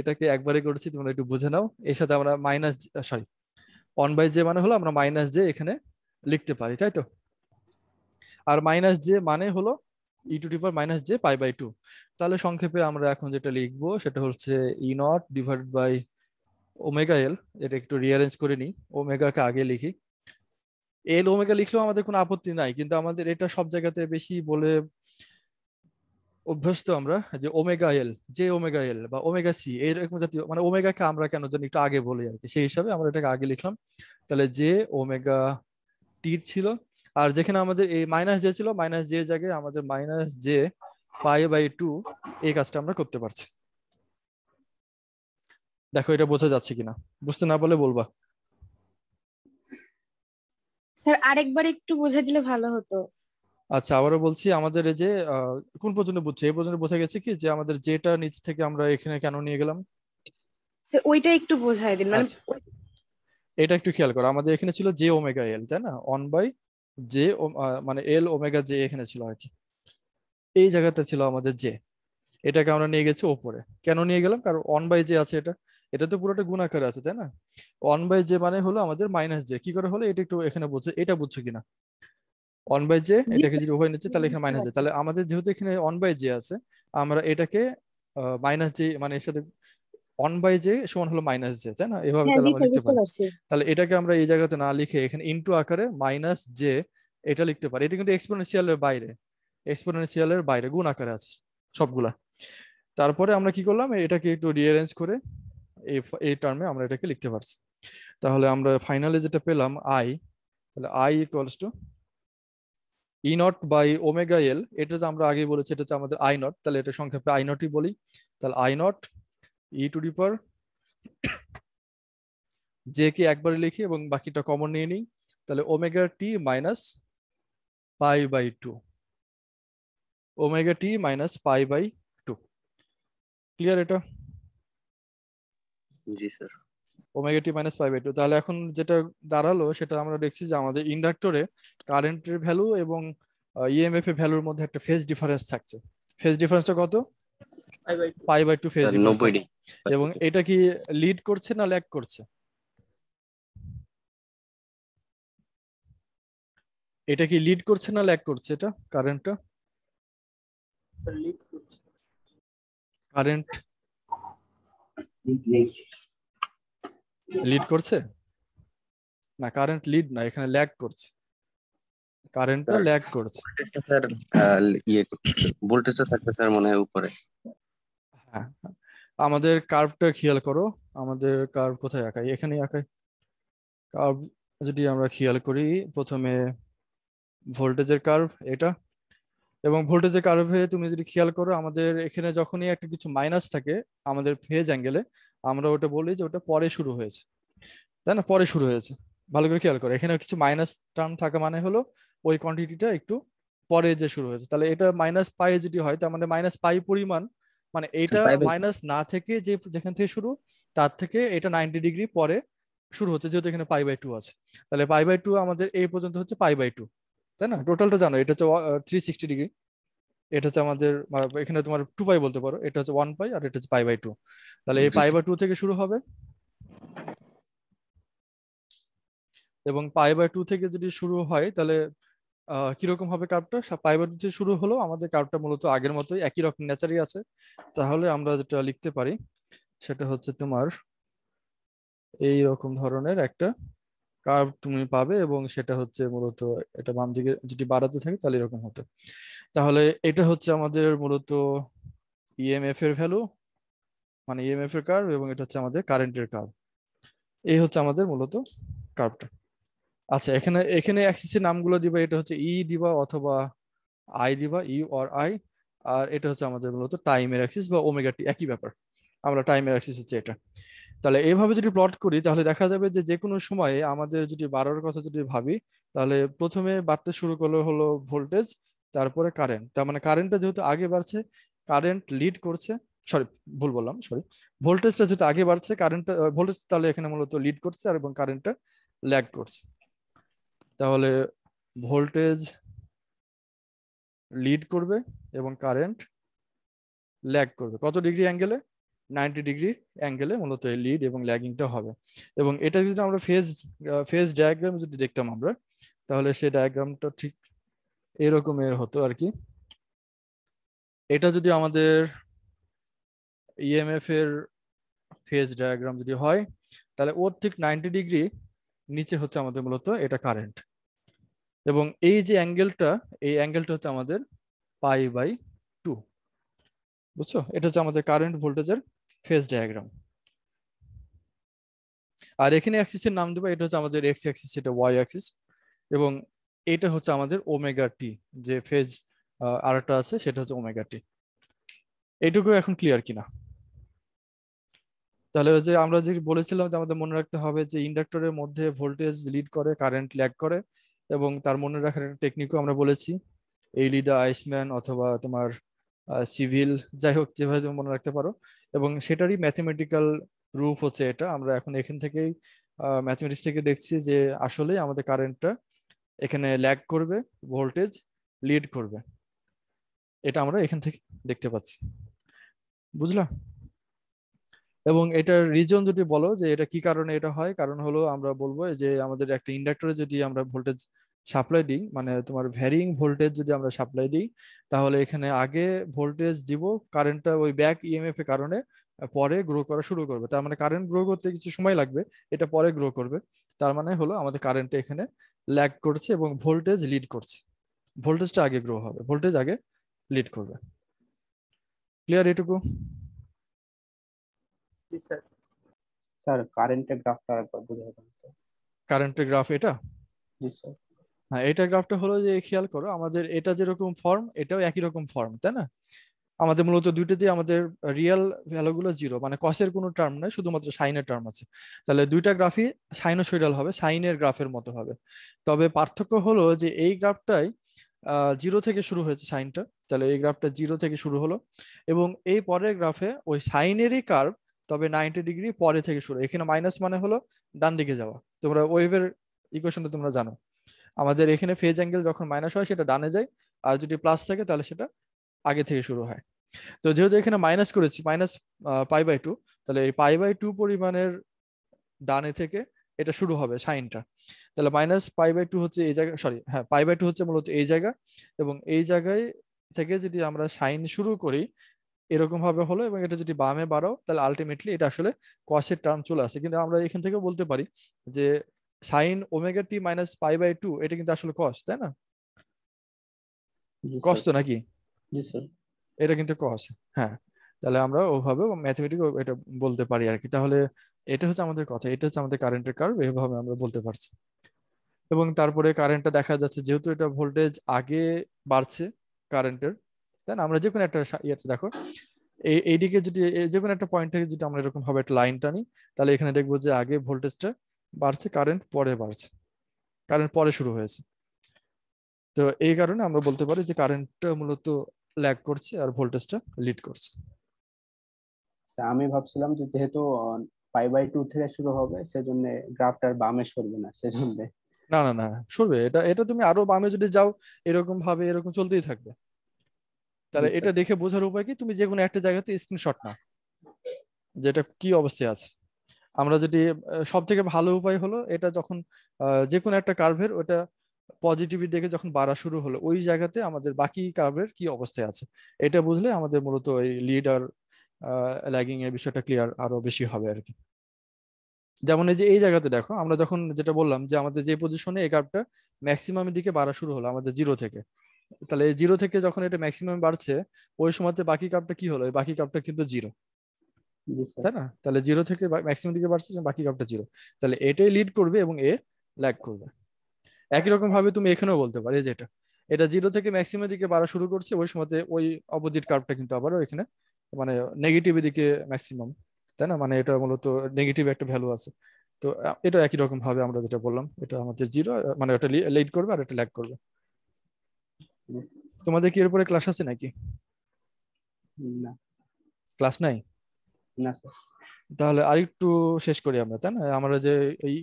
এটাকে একবারে করেছি তোমরা একটু বুঝে নাও এর সাথে আমরা minus sorry one by J মানে হলো আমরা মাইনাস জে এখানে লিখতে পারি তাই তো আর মাইনাস জে মানে হলো E to the power minus J pi by two তাহলে সংক্ষেপে আমরা এখন যেটা লিখবো সেটা হচ্ছে E naught divide by omega L এটা একটু রিয়ারেঞ্জ করে নিই ওমেগাকে আগে লিখি এল ওমেগা লিখলেও আমাদের কোনো আপত্তি নাই কিন্তু আমাদের এটা সব জায়গাতে বেশি বলে অভ্যস্ত আমরা যে ওমেগা এল যে ওমেগা এল বা ওমেগা সি এইরকম জাতীয় মানে ওমেগাকে আমরা কেন জানি একটু আগে বলি আর কি সেই হিসাবে আমরা এটাকে আগে লিখলাম তাহলে যে ওমেগা টি ছিল আর যেখানে আমাদের এই মাইনাস জে ছিল মাইনাস জে জায়গায় আমাদের minus J pi by two এই কাজটা আমরা করতে পারছি দেখো এটা বোঝা যাচ্ছে কিনা বুঝতে না বলে বলবা স্যার আরেকবার একটু বুঝে দিলে ভালো হতো আচ্ছা আবারও বলছি আমাদের এই যে কোন পর্যন্ত বুঝছে এই পর্যন্ত বোঝা গেছে কি যে আমাদের যেটা নিচ থেকে আমরা এখানে কেন নিয়ে গেলাম স্যার ওইটা একটু বোঝাই দিন মানে আচ্ছা। এটা একটু খেয়াল করো আমাদের এখানে ছিল জে ওমেগা এল তাই না অন বাই জে মানে এল ওমেগা জে এখানে ছিল আর কি এই জায়গাতে ছিল আমাদের জে এটাকে আমরা নিয়ে গেছি ওপরে কেন নিয়ে গেলাম কারণ ওয়ান বাই জে আছে এটা এটা তো পুরোটা গুণাকার আছে তাই না ওয়ান বাই জে মানে হলো আমাদের মাইনাস জে কি করে হলো এটা একটু এখানে বুঝছে এটা বুঝছো কিনা ওয়ান বাই জে এটাকে যদি উভয় নিচ্ছে তাহলে এখানে মাইনাস জে তাহলে আমাদের যেহেতু এখানে ওয়ান বাই জে আছে আমরা এটাকে মাইনাস জে মানে এর সাথে 1 বাই জে সমান হলো মাইনাস জে তাই না এভাবে হ্যাঁ, তাহলে লিখতে পারি তাহলে এটাকে আমরা এই জায়গাতে না লিখে এখানে ইনটু আকারে মাইনাস জে এটা লিখতে পারি এটা কিন্তু এর বাইরে এর বাইরে গুণ আকারে আছে সবগুলা তারপরে আমরা কি করলাম এটাকে একটু রিঅ্যারেঞ্জ করে এই এই টার্মে আমরা এটাকে লিখতে পারছি তাহলে আমরা ফাইনালে যেটা পেলাম আই তাহলে I equals to E naught by omega L এটা যে আমরা আগে বলেছি এটা হচ্ছে আমাদের আই নট তাহলে এটা সংক্ষেপে আই নটই বলি তাহলে I naught E to the power J কে একবারে লিখি এবং বাকিটা কমন নিয়ে নিই তাহলে omega T minus pi by two omega T minus pi by two clear এটা জি sir omega T minus pi by two তাহলে এখন যেটা দাঁড়ালো সেটা আমরা দেখছি যে আমাদের ইন্ডাক্টরে কারেন্টের ভ্যালু এবং ইএমএফ এর ভ্যালুর মধ্যে একটা ফেজ ডিফারেন্স থাকছে ফেজ ডিফারেন্সটা কত পাই বাই টু ফেজ এবং এটা কি লিড করছে না ল্যাক করছে এটা কি লিড করছে না ল্যাক করছে এটা কারেন্টটা লিড কারেন্ট লিড করছে না কারেন্ট লিড না এখানে ল্যাক করছে কারেন্টটা ল্যাক করছে স্যার ইয়ে ভোল্টেজটা থাকবে স্যার মনে হয় উপরে হ্যাঁ, হ্যাঁ। আমাদের কার্ভটা খেয়াল করো আমাদের কার্ভ কোথায় আঁকাই এখানে আঁকাই কার্ভ যদি আমরা খেয়াল করি প্রথমে ভোল্টেজের কার্ভ এটা এবং ভোল্টেজের কার্ভে তুমি যদি খেয়াল করো আমাদের এখানে যখনই একটা কিছু মাইনাস থাকে আমাদের ফেজ অ্যাঙ্গেলে আমরা ওটা বলি যে ওটা পরে শুরু হয়েছে তাই না পরে শুরু হয়েছে ভালো করে খেয়াল করো এখানে কিছু মাইনাস টার্ম থাকা মানে হলো ওই কোয়ান্টিটিটা একটু পরে যে শুরু হয়েছে তাহলে এটা মাইনাস পাই যদি হয় তার মানে মাইনাস পাই পরিমাণ মানে আচ্ছা, এইটা মাইনাস না থেকে যে যেখান থেকে শুরু তার থেকে এটা নাইনটি ডিগ্রি পরে শুরু হচ্ছে যেহেতু এখানে পাই বাই টু আছে তাহলে পাই বাই টু আমাদের এই পর্যন্ত হচ্ছে পাই বাই টু তাই না টোটালটা জানো এটা হচ্ছে থ্রি সিক্সটি ডিগ্রি এটা হচ্ছে আমাদের এখানে তোমার টু পাই বলতে পারো এটা হচ্ছে ওয়ান পাই আর এটা হচ্ছে পাই বাই টু তাহলে এই পাই বাই টু থেকে শুরু হবে এবং পাই বাই টু থেকে যদি শুরু হয় তাহলে কিরকম হবে কার্ভটা পাইভট দিয়ে শুরু হলো আমাদের কার্ভটা মূলত আগের মতোই একই রকম নেচারই আছে তাহলে আমরা যেটা লিখতে পারি সেটা হচ্ছে তোমার এই রকম ধরনের একটা কার্ভ তুমি পাবে এবং সেটা হচ্ছে মূলত এটা বাম দিকে যদি বাড়াতে থাকে তাহলে এরকম হতো তাহলে এটা হচ্ছে আমাদের মূলত ইএমএফ e এর ভ্যালু মানে ইএমএফ e এর কার্ভ এবং এটা হচ্ছে আমাদের কারেন্টের কার্ভ এই হচ্ছে আমাদের মূলত কার্ভটা আচ্ছা এখানে এখানে অ্যাক্সিসের নামগুলো দিবা এটা হচ্ছে ই e দিবা অথবা আই দিবা ই অর আই আর এটা হচ্ছে আমাদের মূলত টাইমের অ্যাক্সিস বা ওমেগা টি একই ব্যাপার আমরা টাইমের অ্যাক্সিস হচ্ছে এটা তাহলে এইভাবে যদি প্লট করি তাহলে দেখা যাবে যে যে কোনো সময়ে আমাদের যদি বাড়ার কথা যদি ভাবি তাহলে প্রথমে বাড়তে শুরু করলো হলো ভোল্টেজ তারপরে কারেন্ট তার মানে কারেন্টটা যেহেতু আগে বাড়ছে কারেন্ট লিড করছে সরি ভুল বললাম সরি ভোল্টেজটা যেহেতু আগে বাড়ছে কারেন্টটা ভোল্টেজ তাহলে এখানে মূলত লিড করছে আর এবং কারেন্টটা ল্যাগ করছে তাহলে ভোল্টেজ লিড করবে এবং কারেন্ট ল্যাগ করবে কত ডিগ্রি অ্যাঙ্গেলে নাইনটি ডিগ্রি অ্যাঙ্গেলে মূলত এই লিড এবং ল্যাগিংটা হবে এবং এটা যদি আমরা ফেজ ফেজ ডায়াগ্রাম যদি দেখতাম আমরা তাহলে সেই ডায়াগ্রামটা ঠিক এরকমের হতো আর কি এটা যদি আমাদের ইএমএফ e এর ফেজ ডায়াগ্রাম যদি হয় তাহলে ওর ঠিক নাইনটি ডিগ্রি নিচে হচ্ছে আমাদের মূলত এটা কারেন্ট এবং এই যে অ্যাঙ্গেলটা এই অ্যাঙ্গেলটা হচ্ছে আমাদের পাই বাই টু বুঝছো এটা হচ্ছে আমাদের কারেন্ট ভোল্টেজের ফেস ডায়াগ্রাম আর এখানে অ্যাক্সিসের নাম দেবো এটা হচ্ছে আমাদের এক্স অ্যাক্সিস এটা ওয়াই অ্যাক্সিস এবং এটা হচ্ছে আমাদের ওমেগা টি যে ফেজ একটা আছে সেটা হচ্ছে ওমেগা টি এইটুকু এখন ক্লিয়ার কিনা তাহলে যে আমরা যে বলেছিলাম যে আমাদের মনে রাখতে হবে যে ইন্ডাক্টরের মধ্যে ভোল্টেজ লিড করে কারেন্ট ল্যাগ করে এবং তার মনে রাখার একটা টেকনিকও আমরা বলেছি এইলিডা আইসম্যান অথবা তোমার সিভিল যাই হোক যেভাবে তুমি মনে রাখতে পারো এবং সেটারই ম্যাথমেটিক্যাল রূপ হচ্ছে এটা আমরা এখন এখান থেকেই ম্যাথমেটিক্স থেকে দেখছি যে আসলে আমাদের কারেন্টটা এখানে ল্যাগ করবে ভোল্টেজ লিড করবে এটা আমরা এখান থেকে দেখতে পাচ্ছি বুঝলা এবং এটার রিজন যদি বলো যে এটা কি কারণে এটা হয় কারণ হলো আমরা বলবো যে আমাদের একটা ইন্ডাক্টরে যদি আমরা ভোল্টেজ সাপ্লাই দিই মানে তোমার ভ্যারিং ভোল্টেজ যদি আমরা সাপ্লাই দিই তাহলে এখানে আগে ভোল্টেজ দিব কারেন্টটা ওই ব্যাক ইএমএফ এর কারণে পরে গ্রো করা শুরু করবে তার মানে কারেন্ট গ্রো করতে কিছু সময় লাগবে এটা পরে গ্রো করবে তার মানে হলো আমাদের কারেন্টটা এখানে ল্যাগ করছে এবং ভোল্টেজ লিড করছে ভোল্টেজটা আগে গ্রো হবে ভোল্টেজ আগে লিড করবে ক্লিয়ার এটুকু স্যার স্যার কারেন্টের গ্রাফটা কারেন্টের গ্রাফ এটা হ্যাঁ এটা গ্রাফটা হলো যে খেয়াল করো আমাদের এটা যেরকম ফর্ম এটাও একই রকম ফর্ম তাই না আমাদের মূলত আমাদের জিরো মানে কসের কোনো টার্ম শুধুমাত্র সাইনের টার্ম আছে তাহলে দুইটা গ্রাফই সাইনোসয়েডাল হবে সাইনের গ্রাফের মতো হবে তবে পার্থক্য হলো যে এই গ্রাফটাই জিরো থেকে শুরু হয়েছে সাইনটা তাহলে এই গ্রাফটা জিরো থেকে শুরু হলো এবং এই পরের গ্রাফে ওই সাইনেরই কার্ভ তবে নাইনটি ডিগ্রি পরে থেকে শুরু এখানে মাইনাস মানে হলো ডান দিকে যাওয়া তোমরা ওয়েভের ইকুয়েশনটা তোমরা জানো আমাদের এখানে ফেজ অ্যাঙ্গেল যখন মাইনাস হয় সেটা ডানে যায় আর যদি প্লাস থাকে তাহলে সেটা আগে থেকে শুরু হয় তো যেহেতু এখানে মাইনাস করেছি মাইনাস পাই বাই টু তাহলে এই পাই বাই টু পরিমাণের ডানে থেকে এটা শুরু হবে সাইনটা তাহলে মাইনাস পাই বাই টু হচ্ছে এই জায়গা সরি হ্যাঁ পাই বাই টু হচ্ছে মূলত এই জায়গা এবং এই জায়গায় থেকে যদি আমরা সাইন শুরু করি এরকম ভাবে হলো এবং এটা যদি বামে বাড়াও তাহলে আলটিমেটলি এটা আসলে কসের টার্ম চলে আসে কিন্তু আমরা এখান থেকে বলতে পারি যে sine omega T minus pi by two এটা কিন্তু আসলে কস তাই না কস তো নাকি এটা কিন্তু কস হ্যাঁ তাহলে আমরা ওভাবে ম্যাথমেটিক এটা বলতে পারি আর কি তাহলে এটা হচ্ছে আমাদের কথা এটা হচ্ছে আমাদের কারেন্টের কার্ভ এভাবে আমরা বলতে পারছি এবং তারপরে কারেন্টটা দেখা যাচ্ছে যেহেতু এটা ভোল্টেজ আগে বাড়ছে কারেন্টের দেন আমরা যে কোনো একটা ইয়েতে দেখো এইদিকে যদি যে কোনো একটা পয়েন্ট থেকে যদি আমরা এরকম ভাবে একটা লাইন টানি তাহলে এখানে দেখবো যে আগে ভোল্টেজটা বাড়ছে কারেন্ট পরে বাড়ছে কারেন্ট পরে শুরু হয়েছে তো এই কারণে আমরা বলতে পারি যে কারেন্টটা মূলত ল্যাগ করছে আর ভোল্টেজটা লিড করছে আমি ভাবছিলাম যে যেহেতু পাই বাই টু থেকে শুরু হবে সেজন্য গ্রাফটার বামে সরবে না সেজন্য না না না সরবে এটা এটা তুমি আরো বামে যদি যাও এরকম ভাবে এরকম চলতেই থাকবে তাহলে এটা দেখে বোঝার উপায় কি তুমি যে কোনো একটা জায়গাতে স্ক্রিনশট না যেটা কি অবস্থায় আছে আমরা যদি সব থেকে ভালো উপায় হলো এটা যখন যে কোনো একটা কার্ভের ওটা পজিটিভ দেখে যখন বাড়া শুরু হলো ওই জায়গাতে আমাদের বাকি কার্ভের কি অবস্থায় আছে এটা বুঝলে আমাদের মূলত ওই লিডার ল্যাগিং এর বিষয়টা ক্লিয়ার আরো বেশি হবে আর কি যেমন এই যে এই জায়গাতে দেখো আমরা যখন যেটা বললাম যে আমাদের যে পজিশনে এই কার্ভটা ম্যাক্সিমামের দিকে বাড়া শুরু হলো আমাদের জিরো থেকে তাহলে জিরো থেকে যখন এটা ম্যাক্সিমাম বাড়ছে ওই সময়তে বাকি কাপটা কি হলো বাকি কাপটা কিন্তু জিরো তাই না তাহলে জিরো থেকে ম্যাক্সিমাম দিকে বাড়ছে বাকি কাপটা জিরো তাহলে এটাই লিড করবে এবং এ ল্যাগ করবে একই রকম ভাবে তুমি এখানেও বলতে পারো যেটা এটা জিরো থেকে ম্যাক্সিমাম দিকে বাড়া শুরু করছে ওই সময়তে ওই অপোজিট কার্ভটা কিন্তু আবারও এখানে মানে নেগেটিভ দিকে ম্যাক্সিমাম তাই না মানে এটা মূলত নেগেটিভ একটা ভ্যালু আছে তো এটা একই রকম ভাবে আমরা যেটা বললাম এটা আমাদের জিরো মানে এটা লিড করবে আর এটা ল্যাগ করবে তোমাদের কি এরপরে ক্লাস আছে নাকি না ক্লাস নাই না স্যার তাহলে আরেকটু শেষ করি আমরা তাই না আমরা যে এই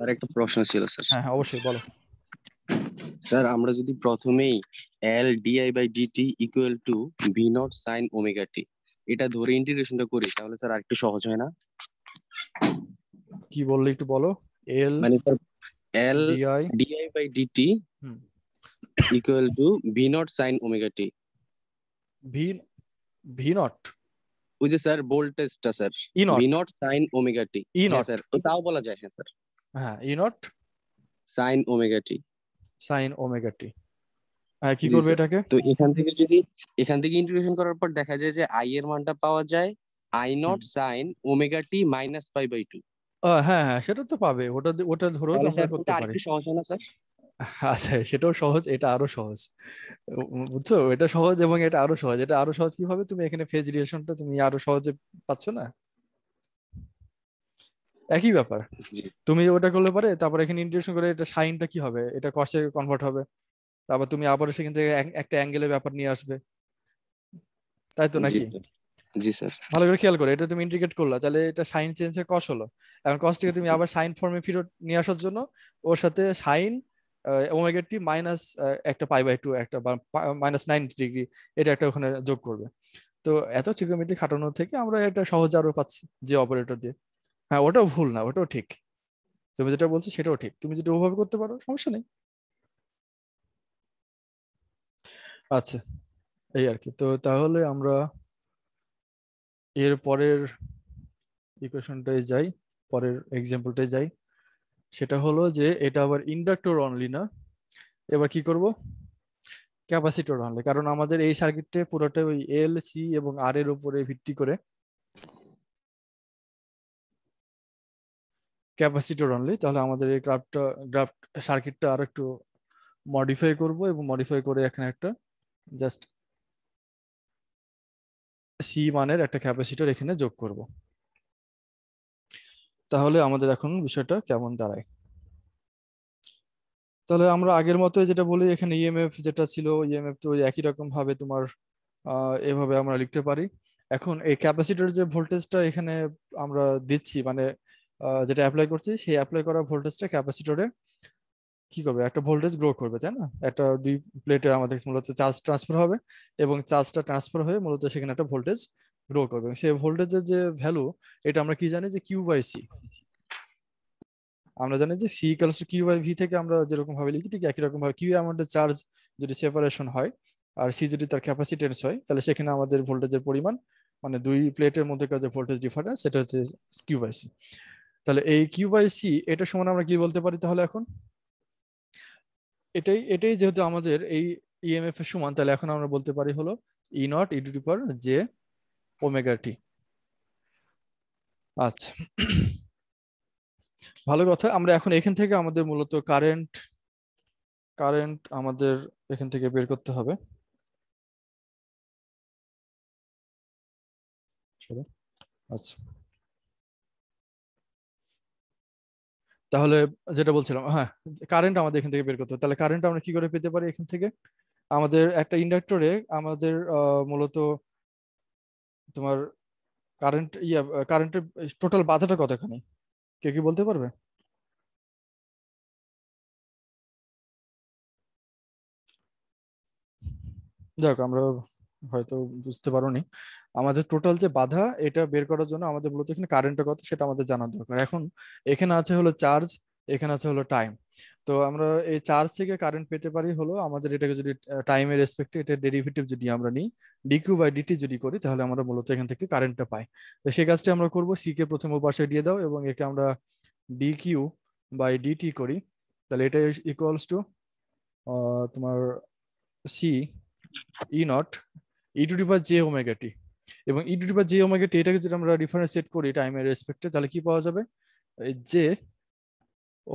আর প্রশ্ন ছিল স্যার হ্যাঁ অবশ্যই বলো স্যার আমরা যদি প্রথমেই L di by dt equal to V naught sine omega T এটা ধরে ইন্টিগ্রেশনটা করি তাহলে স্যার আরেকটু সহজ হয় না কি বললে একটু বলো এল মানে sir L di by dt equal to v naught sine omega t. V v naught. ওই যে স্যার ভোল্টেজটা sir V naught sine omega T E naught sir তাও বলা যায় হ্যাঁ স্যার হ্যাঁ E naught sine omega T sine omega T কি করবে এটাকে তো এখান থেকে যদি এখান থেকে ইন্টিগ্রেশন করার পর দেখা যায় যে আই এর মানটা পাওয়া যায় I naught sine omega T minus pi by two হ্যাঁ হ্যাঁ সেটা তো পাবে ওটা ওটা ধরো আমরা করতে পারি সহজ না স্যার আচ্ছা সেটাও সহজ এটা আরো সহজ বুঝছো এটা সহজ এবং এটা আরো সহজ এটা আরো সহজ কিভাবে তুমি এখানে ফেজ রিলেশনটা তুমি আরো সহজে পাচ্ছ না একই ব্যাপার তুমি ওটা করলে পারে তারপর এখানে ইন্টিগ্রেশন করে এটা সাইনটা কি হবে এটা কসে কনভার্ট হবে তারপর তুমি আবার সেখান থেকে একটা অ্যাঙ্গেলের ব্যাপার নিয়ে আসবে তাই তো নাকি জি স্যার ভালো করে খেয়াল করে এটা তুমি ইন্টিগ্রেট করলা তাহলে এটা সাইন চেঞ্জ হয়ে কস হলো এখন থেকে তুমি আবার সাইন ফর্মে ফেরত নিয়ে আসার জন্য ওর সাথে সাইন ওমেগা টি মাইনাস একটা পাই বাই টু একটা বা মাইনাস নাইন ডিগ্রি এটা একটা ওখানে যোগ করবে তো এত ট্রিগোনোমেট্রি খাটানো থেকে আমরা এটা সহজ আরো পাচ্ছি যে অপারেটর দিয়ে হ্যাঁ ওটাও ভুল না ওটাও ঠিক তুমি যেটা বলছো সেটাও ঠিক তুমি যদি ওভাবে করতে পারো সমস্যা নেই আচ্ছা এই আর কি তো তাহলে আমরা এর পরের ইকুয়েশনটাই যাই পরের এক্সাম্পলটাই যাই সেটা হলো যে এটা আবার ইন্ডাক্টর অনলি না এবার কি করব ক্যাপাসিটর অনলি কারণ আমাদের এই সার্কিটে পুরোটা ওই এল সি এবং আর এর উপরে ভিত্তি করে ক্যাপাসিটর অনলি তাহলে আমাদের এই গ্রাফটা গ্রাফ সার্কিটটা আরো একটু মডিফাই করব এবং মডিফাই করে এখানে একটা জাস্ট সি মানের একটা ক্যাপাসিটর এখানে যোগ করব তাহলে আমাদের এখন বিষয়টা কেমন দাঁড়ায় তাহলে আমরা আগের মতো যেটা বলি এখানে ইএমএফ e যেটা ছিল ইএমএফ e তো একই রকম ভাবে তোমার এভাবে আমরা লিখতে পারি এখন এই ক্যাপাসিটর যে ভোল্টেজটা এখানে আমরা দিচ্ছি মানে যেটা অ্যাপ্লাই করছি সেই অ্যাপ্লাই করা ভোল্টেজটা ক্যাপাসিটরে কি করবে একটা ভোল্টেজ গ্রো করবে তাই না একটা দুই প্লেটে আমাদের মূলত চার্জ ট্রান্সফার হবে এবং চার্জটা ট্রান্সফার হয়ে মূলত সেখানে একটা ভোল্টেজ গ্রো করবে সেই ভোল্টেজের যে ভ্যালু এটা আমরা কি জানি যে কিউ বাই সি আমরা জানি যে C equals to Q by V থেকে আমরা যেরকম ভাবে লিখি ঠিক একই রকম ভাবে কিউ অ্যামাউন্টের চার্জ যদি সেপারেশন হয় আর সি যদি তার ক্যাপাসিটেন্স হয় তাহলে সেখানে আমাদের ভোল্টেজের পরিমাণ মানে দুই প্লেটের মধ্যে যে ভোল্টেজ ডিফারেন্স সেটা হচ্ছে কিউ বাই সি তাহলে এই কিউ বাই সি এটার সমান আমরা কি বলতে পারি তাহলে এখন এটাই এটাই যেহেতু আমাদের এই ইএমএফ e এর সমান তাহলে এখন আমরা বলতে পারি হলো E naught E to power J omega T আচ্ছা ভালো কথা আমরা এখন এখান থেকে আমাদের মূলত কারেন্ট কারেন্ট আমাদের এখান থেকে বের করতে হবে আচ্ছা তাহলে যেটা বলছিলাম হ্যাঁ কারেন্ট আমাদের এখান থেকে বের করতে হবে তাহলে কারেন্ট আমরা কি করে পেতে পারি এখান থেকে আমাদের একটা ইন্ডাক্টরে আমাদের মূলত তোমার কারেন্ট ইয়া কারেন্টের টোটাল বাধাটা কতখানি কে কি বলতে পারবে যাক আমরা হয়তো বুঝতে পারোনি আমাদের টোটাল যে বাধা এটা বের করার জন্য আমাদের মূলত এখানে কারেন্টের কথা সেটা আমাদের জানার দরকার এখন এখানে আছে হলো চার্জ এখানে আছে হলো টাইম তো আমরা এই চার্জ থেকে কারেন্ট পেতে পারি হলো আমাদের এটাকে যদি টাইমের রেসপেক্টে এটা ডেরিভেটিভ যদি আমরা নিই ডিকিউ বাই ডিটি যদি করি তাহলে আমরা মূলত এখান থেকে কারেন্টটা পাই তো সেই কাজটি আমরা করব সি কে প্রথম উপাশে দিয়ে দাও এবং একে আমরা ডিকিউ বাই ডিটি করি তাহলে এটা ইকুয়ালস টু তোমার C E naught E to the বা জে ওমেগা টি এবং ই টু ডি বা জে ওমেগা টি এটাকে যদি আমরা ডিফারেন্সিয়েট সেট করি টাইমের রেসপেক্টে তাহলে কি পাওয়া যাবে J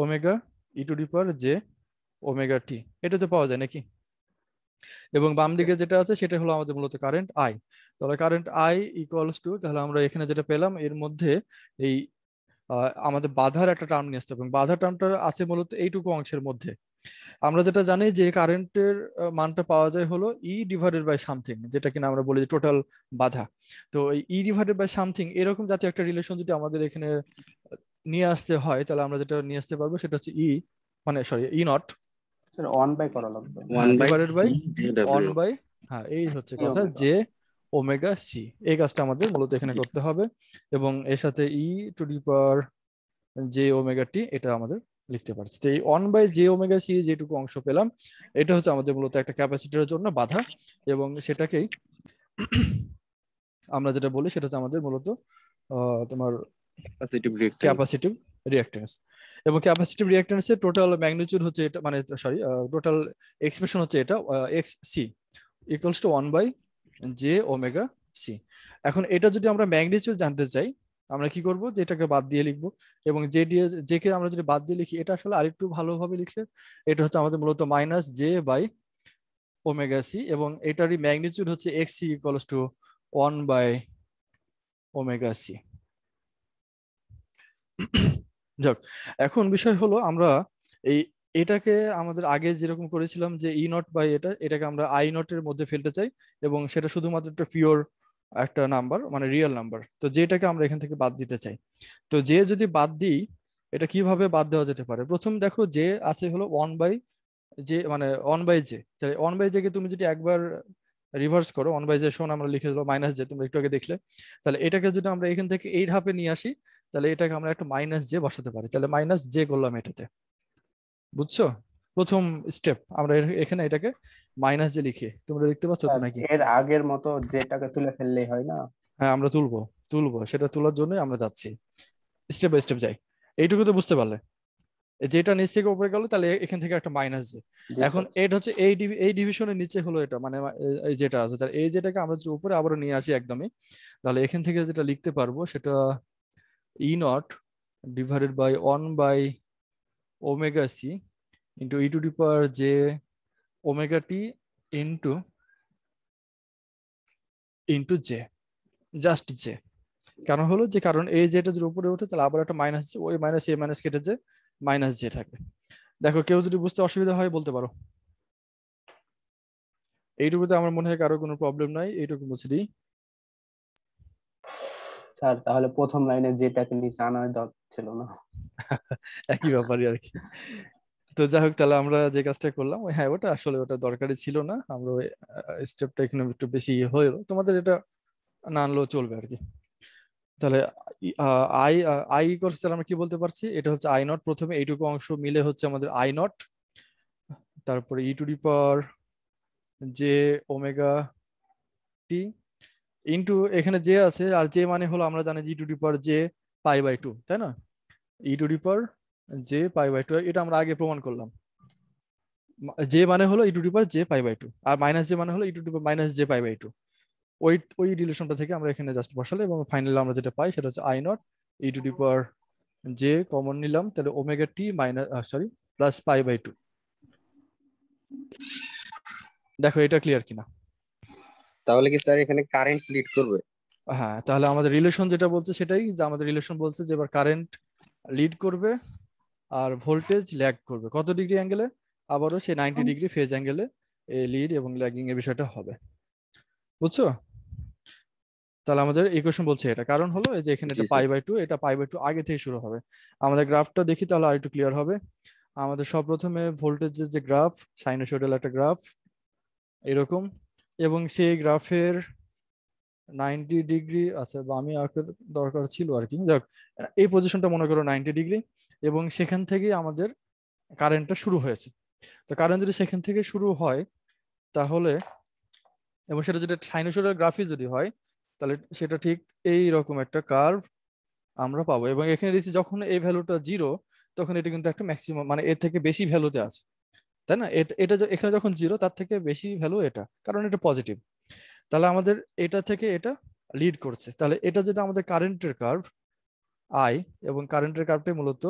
omega E to the power J omega T এটা তো পাওয়া যায় নাকি এবং বাম দিকে যেটা আছে সেটা হলো আমাদের মূলত কারেন্ট আই তাহলে কারেন্ট আই ইকুয়ালস টু তাহলে আমরা এখানে যেটা পেলাম এর মধ্যে এই আমাদের বাধার একটা টার্ম নিয়ে আসতে হবে এবং বাধা টার্মটা আছে মূলত এইটুকু অংশের মধ্যে আমরা যেটা জানি যে কারেন্টের মানটা পাওয়া যায় হলো ই ডিভাইডেড বাই সামথিং যেটা কিনা আমরা বলি যে টোটাল বাধা তো এই ই ডিভাইডেড বাই সামথিং এরকম জাতীয় একটা রিলেশন যদি আমাদের এখানে নিয়ে আসতে হয় তাহলে আমরা যেটা নিয়ে আসতে পারবো সেটা হচ্ছে ই e, মানে sorry E naught one by করা ওয়ান বাই হ্যাঁ এই হচ্ছে কথা যে ওমেগা সি এই কাজটা আমাদের মূলত এখানে করতে হবে এবং এর সাথে ই টু ডিপার যে ওমেগা টি এটা আমাদের লিখতে পারছি এই one by J omega C যেটুকু অংশ পেলাম এটা হচ্ছে আমাদের মূলত একটা ক্যাপাসিটির জন্য বাধা এবং সেটাকেই আমরা যেটা বলি সেটা হচ্ছে আমাদের মূলত তোমার ক্যাপাসিটিভ রিঅ্যাক্ট্যান্স ক্যাপাসিটিভ রিঅ্যাক্ট্যান্স এবং ক্যাপাসিটিভ রিঅ্যাক্ট্যান্সের টোটাল ম্যাগনিটিউড হচ্ছে এটা মানে সরি টোটাল এক্সপ্রেশন হচ্ছে এটা X C equals to one by J omega C এখন এটা যদি আমরা ম্যাগনিটিউড জানতে চাই আমরা কি করব যে এটাকে বাদ দিয়ে লিখবো এবং জে দিয়ে জে কে আমরা যদি বাদ দিয়ে লিখি এটা আসলে আরেকটু ভালোভাবে লিখলে এটা হচ্ছে আমাদের মূলত minus J by omega C এবং এটারই ম্যাগনিটিউড হচ্ছে X C equals to one by omega C যাক এখন বিষয় হলো আমরা এই এটাকে আমাদের আগে যেরকম করেছিলাম যে ই নট বাই এটা এটাকে আমরা আই এর মধ্যে ফেলতে চাই এবং সেটা শুধুমাত্র একটা পিওর একটা নাম্বার মানে রিয়েল নাম্বার তো যেটাকে আমরা এখান থেকে বাদ দিতে চাই তো যে যদি বাদ দিই এটা কিভাবে বাদ দেওয়া যেতে পারে প্রথম দেখো যে আছে হলো ওয়ান বাই যে মানে one by J one by J কে তুমি যদি একবার রিভার্স করো ওয়ান বাই জে শোন আমরা লিখে দিলাম মাইনাস জে তুমি একটু আগে দেখলে তাহলে এটাকে যদি আমরা এখান থেকে এই ধাপে নিয়ে আসি তাহলে এটাকে আমরা একটা মাইনাস জে বসাতে পারি তাহলে মাইনাস জে করলাম এটাতে বুঝছো প্রথম স্টেপ আমরা এখানে এটাকে মাইনাস জে লিখি তোমরা দেখতে পাচ্ছ তো হ্যাঁ, নাকি এর আগের মতো জেটাকে তুলে ফেললেই হয় না হ্যাঁ আমরা তুলবো তুলবো সেটা তোলার জন্যই আমরা যাচ্ছি স্টেপ বাই স্টেপ যাই এইটুকু তো বুঝতে পারলে যেটা নিচ থেকে উপরে গেল তাহলে এখান থেকে একটা মাইনাস জে এখন এটা হচ্ছে এই এই ডিভিশনের নিচে হলো এটা মানে এই যেটা আছে তাহলে এই যেটাকে আমরা যদি উপরে আবারও নিয়ে আসি একদমই তাহলে এখান থেকে যেটা লিখতে পারবো সেটা E naught divided by 1 by omega c into e to the power j omega t into into j just J কারণ হলো যে কারণ এই জেটা যদি উপরে ওঠে তাহলে আবার একটা মাইনাস ওই মাইনাস এ মাইনাস কেটে যে মাইনাস জে থাকে দেখো কেউ যদি বুঝতে অসুবিধা হয় বলতে পারো এইটুকুতে আমার মনে হয় কারো কোনো প্রবলেম নাই এইটুকু বুঝে দিই স্যার তাহলে প্রথম লাইনে যেটাকে নিচে আনার দরকার ছিল না (laughs) একই ব্যাপারই আর কি তো যাই হোক তাহলে আমরা যে কাজটা করলাম হ্যাঁ ওটা আসলে ওটা দরকারি ছিল না আমরা ওই স্টেপটা এখানে একটু বেশি ইয়ে হয়ে তোমাদের এটা না আনলেও চলবে আর কি তাহলে আই আই ইকুয়ালস তাহলে আমরা কি বলতে পারছি এটা হচ্ছে আই নট প্রথমে এইটুকু অংশ মিলে হচ্ছে আমাদের আই নট তারপরে E to the power J omega T into এখানে যে আছে আর যে মানে হলো আমরা জানি G to the power J pi by two তাই না E to the power J pi by two এটা আমরা আগে প্রমাণ করলাম যে মানে হলো E to the power J pi by two আর মাইনাস জে মানে হলো E to the minus J pi by two ওই ওই রিলেশনটা থেকে আমরা এখানে জাস্ট বসালে এবং ফাইনালি আমরা যেটা পাই সেটা হচ্ছে I naught E to the power J common নিলাম তাহলে omega T minus sorry plus pi by two দেখো এটা ক্লিয়ার কিনা তাহলে কি স্যার এখানে কারেন্ট লিড করবে হ্যাঁ তাহলে আমাদের রিলেশন যেটা বলছে সেটাই যে আমাদের রিলেশন বলছে যে এবার কারেন্ট লিড করবে আর ভোল্টেজ ল্যাগ করবে কত ডিগ্রি অ্যাঙ্গেলে আবারও সেই নাইনটি ডিগ্রি ফেজ অ্যাঙ্গেলে এই লিড এবং ল্যাগিং এর বিষয়টা হবে বুঝছো তাহলে আমাদের ইকুয়েশন বলছে এটা কারণ হলো যে এখানে এটা পাই বাই টু এটা পাই বাই টু আগে থেকে শুরু হবে আমাদের গ্রাফটা দেখি তাহলে আর একটু ক্লিয়ার হবে আমাদের সব প্রথমে ভোল্টেজের যে গ্রাফ সাইনোসোডাল একটা গ্রাফ এরকম এবং সেই গ্রাফের নাইনটি ডিগ্রি আচ্ছা বা আমি আঁকার দরকার ছিল আর কি যাক এই পজিশনটা মনে করো নাইনটি ডিগ্রি এবং সেখান থেকে আমাদের কারেন্টটা শুরু হয়েছে তো কারেন্ট যদি সেখান থেকে শুরু হয় তাহলে এবং সেটা যেটা সাইনোসোডাল গ্রাফি যদি হয় তাহলে সেটা ঠিক এই রকম একটা কার্ভ আমরা পাবো এবং এখানে দেখছি যখন এই ভ্যালুটা জিরো তখন এটা কিন্তু একটা ম্যাক্সিমাম মানে এর থেকে বেশি ভ্যালুতে আছে তাই না এটা এখানে যখন জিরো তার থেকে বেশি ভ্যালু এটা কারণ এটা পজিটিভ তাহলে আমাদের এটা থেকে এটা লিড করছে তাহলে এটা যেটা আমাদের কারেন্টের কার্ভ আই এবং কারেন্টের কার্ভটাই মূলত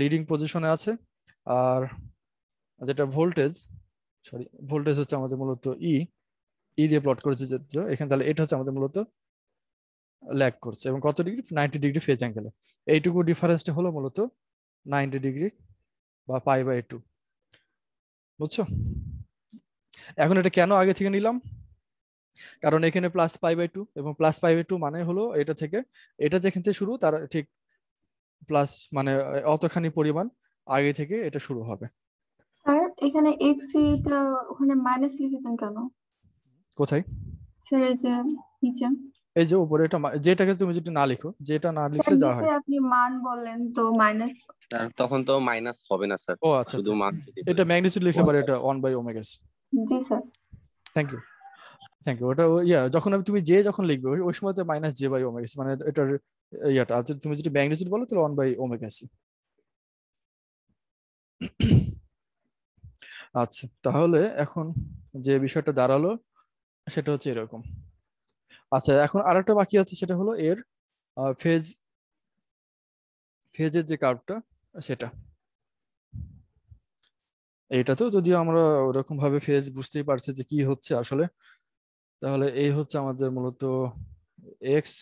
লিডিং পজিশনে আছে আর যেটা ভোল্টেজ সরি ভোল্টেজ হচ্ছে আমাদের মূলত ই e। ই e দিয়ে প্লট করেছে যেটা এখানে তাহলে এটা হচ্ছে আমাদের মূলত ল্যাক করছে এবং কত ডিগ্রি নাইনটি ডিগ্রি ফেজ অ্যাঙ্গেলে এইটুকু ডিফারেন্সটা হলো মূলত নাইনটি ডিগ্রি বা পাই বাই টু বুঝছো এখন এটা কেন আগে থেকে নিলাম কারণ এখানে প্লাস পাই বাই টু এবং প্লাস পাই বাই টু মানে হলো এটা থেকে এটা যেখান থেকে শুরু তার ঠিক প্লাস মানে অতখানি পরিমাণ আগে থেকে এটা শুরু হবে স্যার এখানে এটা ওখানে মাইনাস লিখেছেন কেন কোথায় স্যার এই যে নিচে এই যে উপরে এটা যেটাকে তুমি যদি না লিখো যেটা না লিখলে যা হয় আপনি মান বললেন তো মাইনাস তখন তো মাইনাস হবে না স্যার ও আচ্ছা শুধু আচ্ছা। মান এটা ম্যাগনিটিউড লিখলে পারে এটা 1 বাই ওমেগা জি sir thank you thank you ওটা ইয়া যখন তুমি যে যখন লিখবে ওই সময় মাইনাস জে বাই ওমেগা মানে এটার ইয়াটা আচ্ছা তুমি যদি ম্যাগনিটিউড বলো তাহলে 1 বাই ওমেগা আচ্ছা তাহলে এখন যে বিষয়টা দাঁড়ালো সেটা হচ্ছে এরকম আচ্ছা এখন আরেকটা বাকি আছে সেটা হলো এর ফেজ ফেজের যে কার্ভটা সেটা এটা তো যদি আমরা ওরকম ভাবে ফেজ বুঝতেই পারছি যে কি হচ্ছে আসলে তাহলে এই হচ্ছে আমাদের মূলত এক্স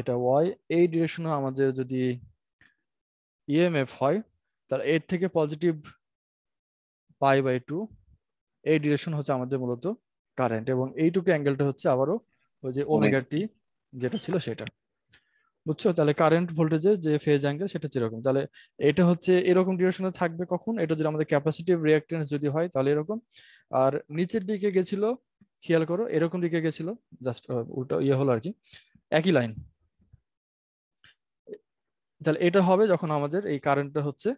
এটা ওয়াই এই ডিরেকশনে আমাদের যদি ইএমএফ e হয় তাহলে এর থেকে পজিটিভ পাই বাই টু এই ডিরেকশন হচ্ছে আমাদের মূলত কারেন্ট এবং এইটুকু অ্যাঙ্গেলটা হচ্ছে আবারও ওই যে ওমেগা টি যেটা ছিল সেটা বুঝছো তাহলে কারেন্ট ভোল্টেজের যে ফেজ অ্যাঙ্গেল সেটা যেরকম তাহলে এটা হচ্ছে এরকম ডিউরেশনে থাকবে কখন এটা যদি আমাদের ক্যাপাসিটিভ রিয়াক্টেন্স যদি হয় তাহলে এরকম আর নিচের দিকে গেছিল খেয়াল করো এরকম দিকে গেছিল জাস্ট উল্টো ইয়ে হলো আর কি একই লাইন তাহলে এটা হবে যখন আমাদের এই কারেন্টটা হচ্ছে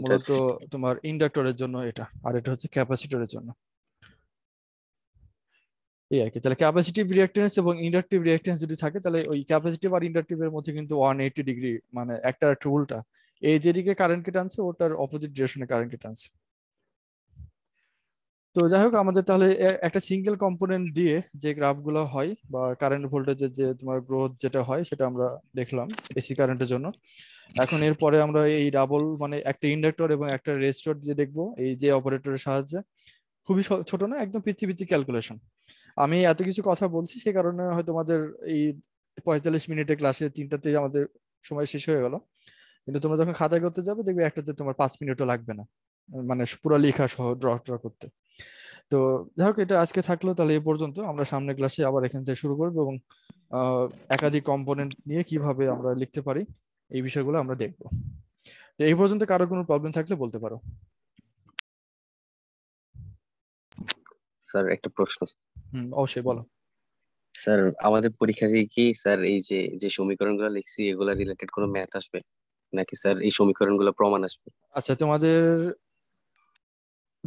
মূলত তোমার ইন্ডাক্টরের জন্য এটা আর এটা হচ্ছে ক্যাপাসিটরের জন্য এই আর কি তাহলে ক্যাপাসিটিভ রিয়াক্টেন্স এবং ইন্ডাকটিভ রিয়াক্টেন্স যদি থাকে তাহলে ওই ক্যাপাসিটিভ আর ইন্ডাকটিভ এর মধ্যে কিন্তু ওয়ান এইটি ডিগ্রি মানে একটা টুলটা এই যেদিকে কারেন্ট কে টানছে ওটার অপোজিট ডিরেকশনে কে টানছে তো যাই হোক আমাদের তাহলে একটা সিঙ্গেল কম্পোনেন্ট দিয়ে যে গ্রাফগুলো হয় বা কারেন্ট ভোল্টেজের যে তোমার গ্রোথ যেটা হয় সেটা আমরা দেখলাম এসি কারেন্টের জন্য এখন এরপরে আমরা এই ডাবল মানে একটা ইন্ডাক্টর এবং একটা রেজিস্টর দিয়ে দেখবো এই যে অপারেটরের সাহায্যে খুবই ছোট না একদম পিচি পিচি ক্যালকুলেশন আমি এত কিছু কথা বলছি সে কারণে হয়তো আমাদের এই পঁয়তাল্লিশ মিনিটে ক্লাসে তিনটাতে আমাদের সময় শেষ হয়ে গেল কিন্তু তোমরা যখন খাতা করতে যাবে দেখবে একটাতে তোমার পাঁচ মিনিটও লাগবে না মানে পুরো লেখা সহ ড্র ড্র করতে তো যাই হোক এটা আজকে থাকলো তাহলে এ পর্যন্ত আমরা সামনে ক্লাসে আবার এখান থেকে শুরু করবো এবং একাধিক কম্পোনেন্ট নিয়ে কিভাবে আমরা লিখতে পারি এই বিষয়গুলো আমরা দেখবো তো এই পর্যন্ত কারো কোনো প্রবলেম থাকলে বলতে পারো স্যার একটা প্রশ্ন অবশ্যই বলো স্যার আমাদের পরীক্ষা দিয়ে কি স্যার এই যে যে সমীকরণ গুলো লিখছি এগুলা রিলেটেড কোনো ম্যাথ আসবে নাকি স্যার এই সমীকরণ গুলো প্রমাণ আসবে আচ্ছা তোমাদের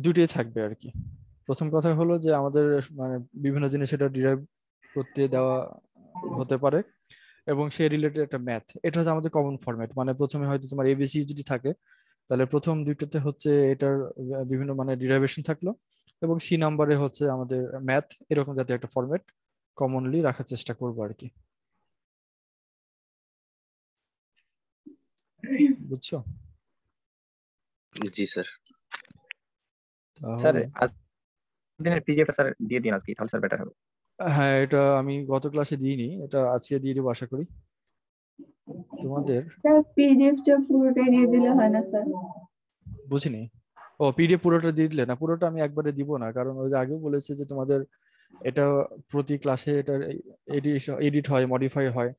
দুটি থাকবে আর কি প্রথম কথা হলো যে আমাদের মানে বিভিন্ন জিনিস এটা ডিরাইভ করতে দেওয়া হতে পারে এবং সে রিলেটেড একটা ম্যাথ এটা হচ্ছে আমাদের কমন ফরম্যাট মানে প্রথমে হয়তো তোমার এবিসি যদি থাকে তাহলে প্রথম দুইটাতে হচ্ছে এটার বিভিন্ন মানে ডিরাইভেশন থাকলো এবং সি নাম্বারে হচ্ছে আমাদের ম্যাথ এরকম জাতীয় একটা ফরম্যাট কমনলি রাখার চেষ্টা করবো আর কি বুঝছো জি স্যার স্যার আজ স্যার দিয়ে দিন আজকে তাহলে স্যার বেটার হ্যাঁ এটা আমি গত ক্লাসে দিইনি এটা আজকে দিয়ে দিব আশা করি তোমাদের স্যার পুরোটাই দিয়ে দিলে হয় না স্যার বুঝিনি ও পিডিএফ পুরোটা দিয়ে দিলে না পুরোটা আমি একবারে দিব না কারণ ওই যে আগেও বলেছে যে তোমাদের এটা প্রতি ক্লাসে এটা এডিট হয় মডিফাই হয়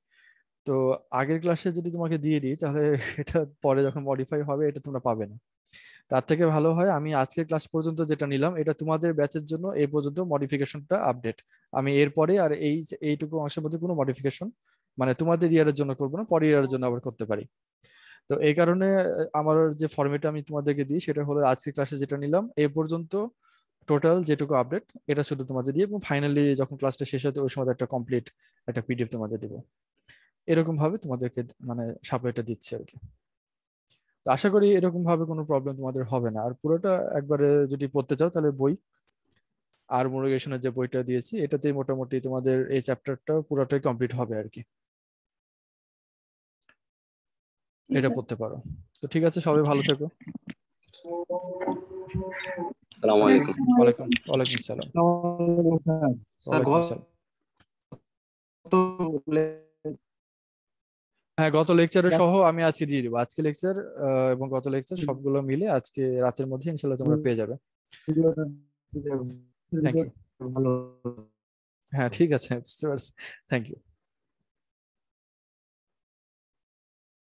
তো আগের ক্লাসে যদি তোমাকে দিয়ে দিই তাহলে (laughs) এটা পরে যখন মডিফাই হবে এটা তোমরা পাবে না তার থেকে ভালো হয় আমি আজকের ক্লাস পর্যন্ত যেটা নিলাম এটা তোমাদের ব্যাচের জন্য এই পর্যন্ত মডিফিকেশনটা আপডেট আমি এরপরে আর এই এইটুকু অংশের মধ্যে কোনো মডিফিকেশন মানে তোমাদের ইয়ারের জন্য করবো না পরের ইয়ারের জন্য আবার করতে পারি তো এই কারণে আমার যে ফর্মেটটা আমি তোমাদেরকে দিই সেটা হলো আজকে ক্লাসে যেটা নিলাম এ পর্যন্ত টোটাল যেটুকু আপডেট এটা শুধু তোমাদের দিয়ে এবং ফাইনালি যখন ক্লাসটা শেষ হতে ওই সময় একটা কমপ্লিট একটা পিডিএফ তোমাদের দেবো এরকম ভাবে তোমাদেরকে মানে সাপ্লাইটা দিচ্ছে আর কি তো আশা করি এরকম ভাবে কোনো প্রবলেম তোমাদের হবে না আর পুরোটা একবারে যদি পড়তে চাও তাহলে বই আর মোরগেশনের যে বইটা দিয়েছি এটাতেই মোটামুটি তোমাদের এই চ্যাপ্টারটা পুরোটাই কমপ্লিট হবে আর কি এটা পড়তে পারো তো ঠিক আছে সবাই ভালো থেকো হ্যাঁ গত লেকচারে হ্যাঁ। সহ আমি আজকে দিয়ে দিব আজকে লেকচার এবং গত লেকচার সবগুলো মিলে আজকে রাতের মধ্যে ইনশাআল্লাহ তোমরা পেয়ে যাবে হ্যাঁ ঠিক আছে বুঝতে পারছি থ্যাংক ইউ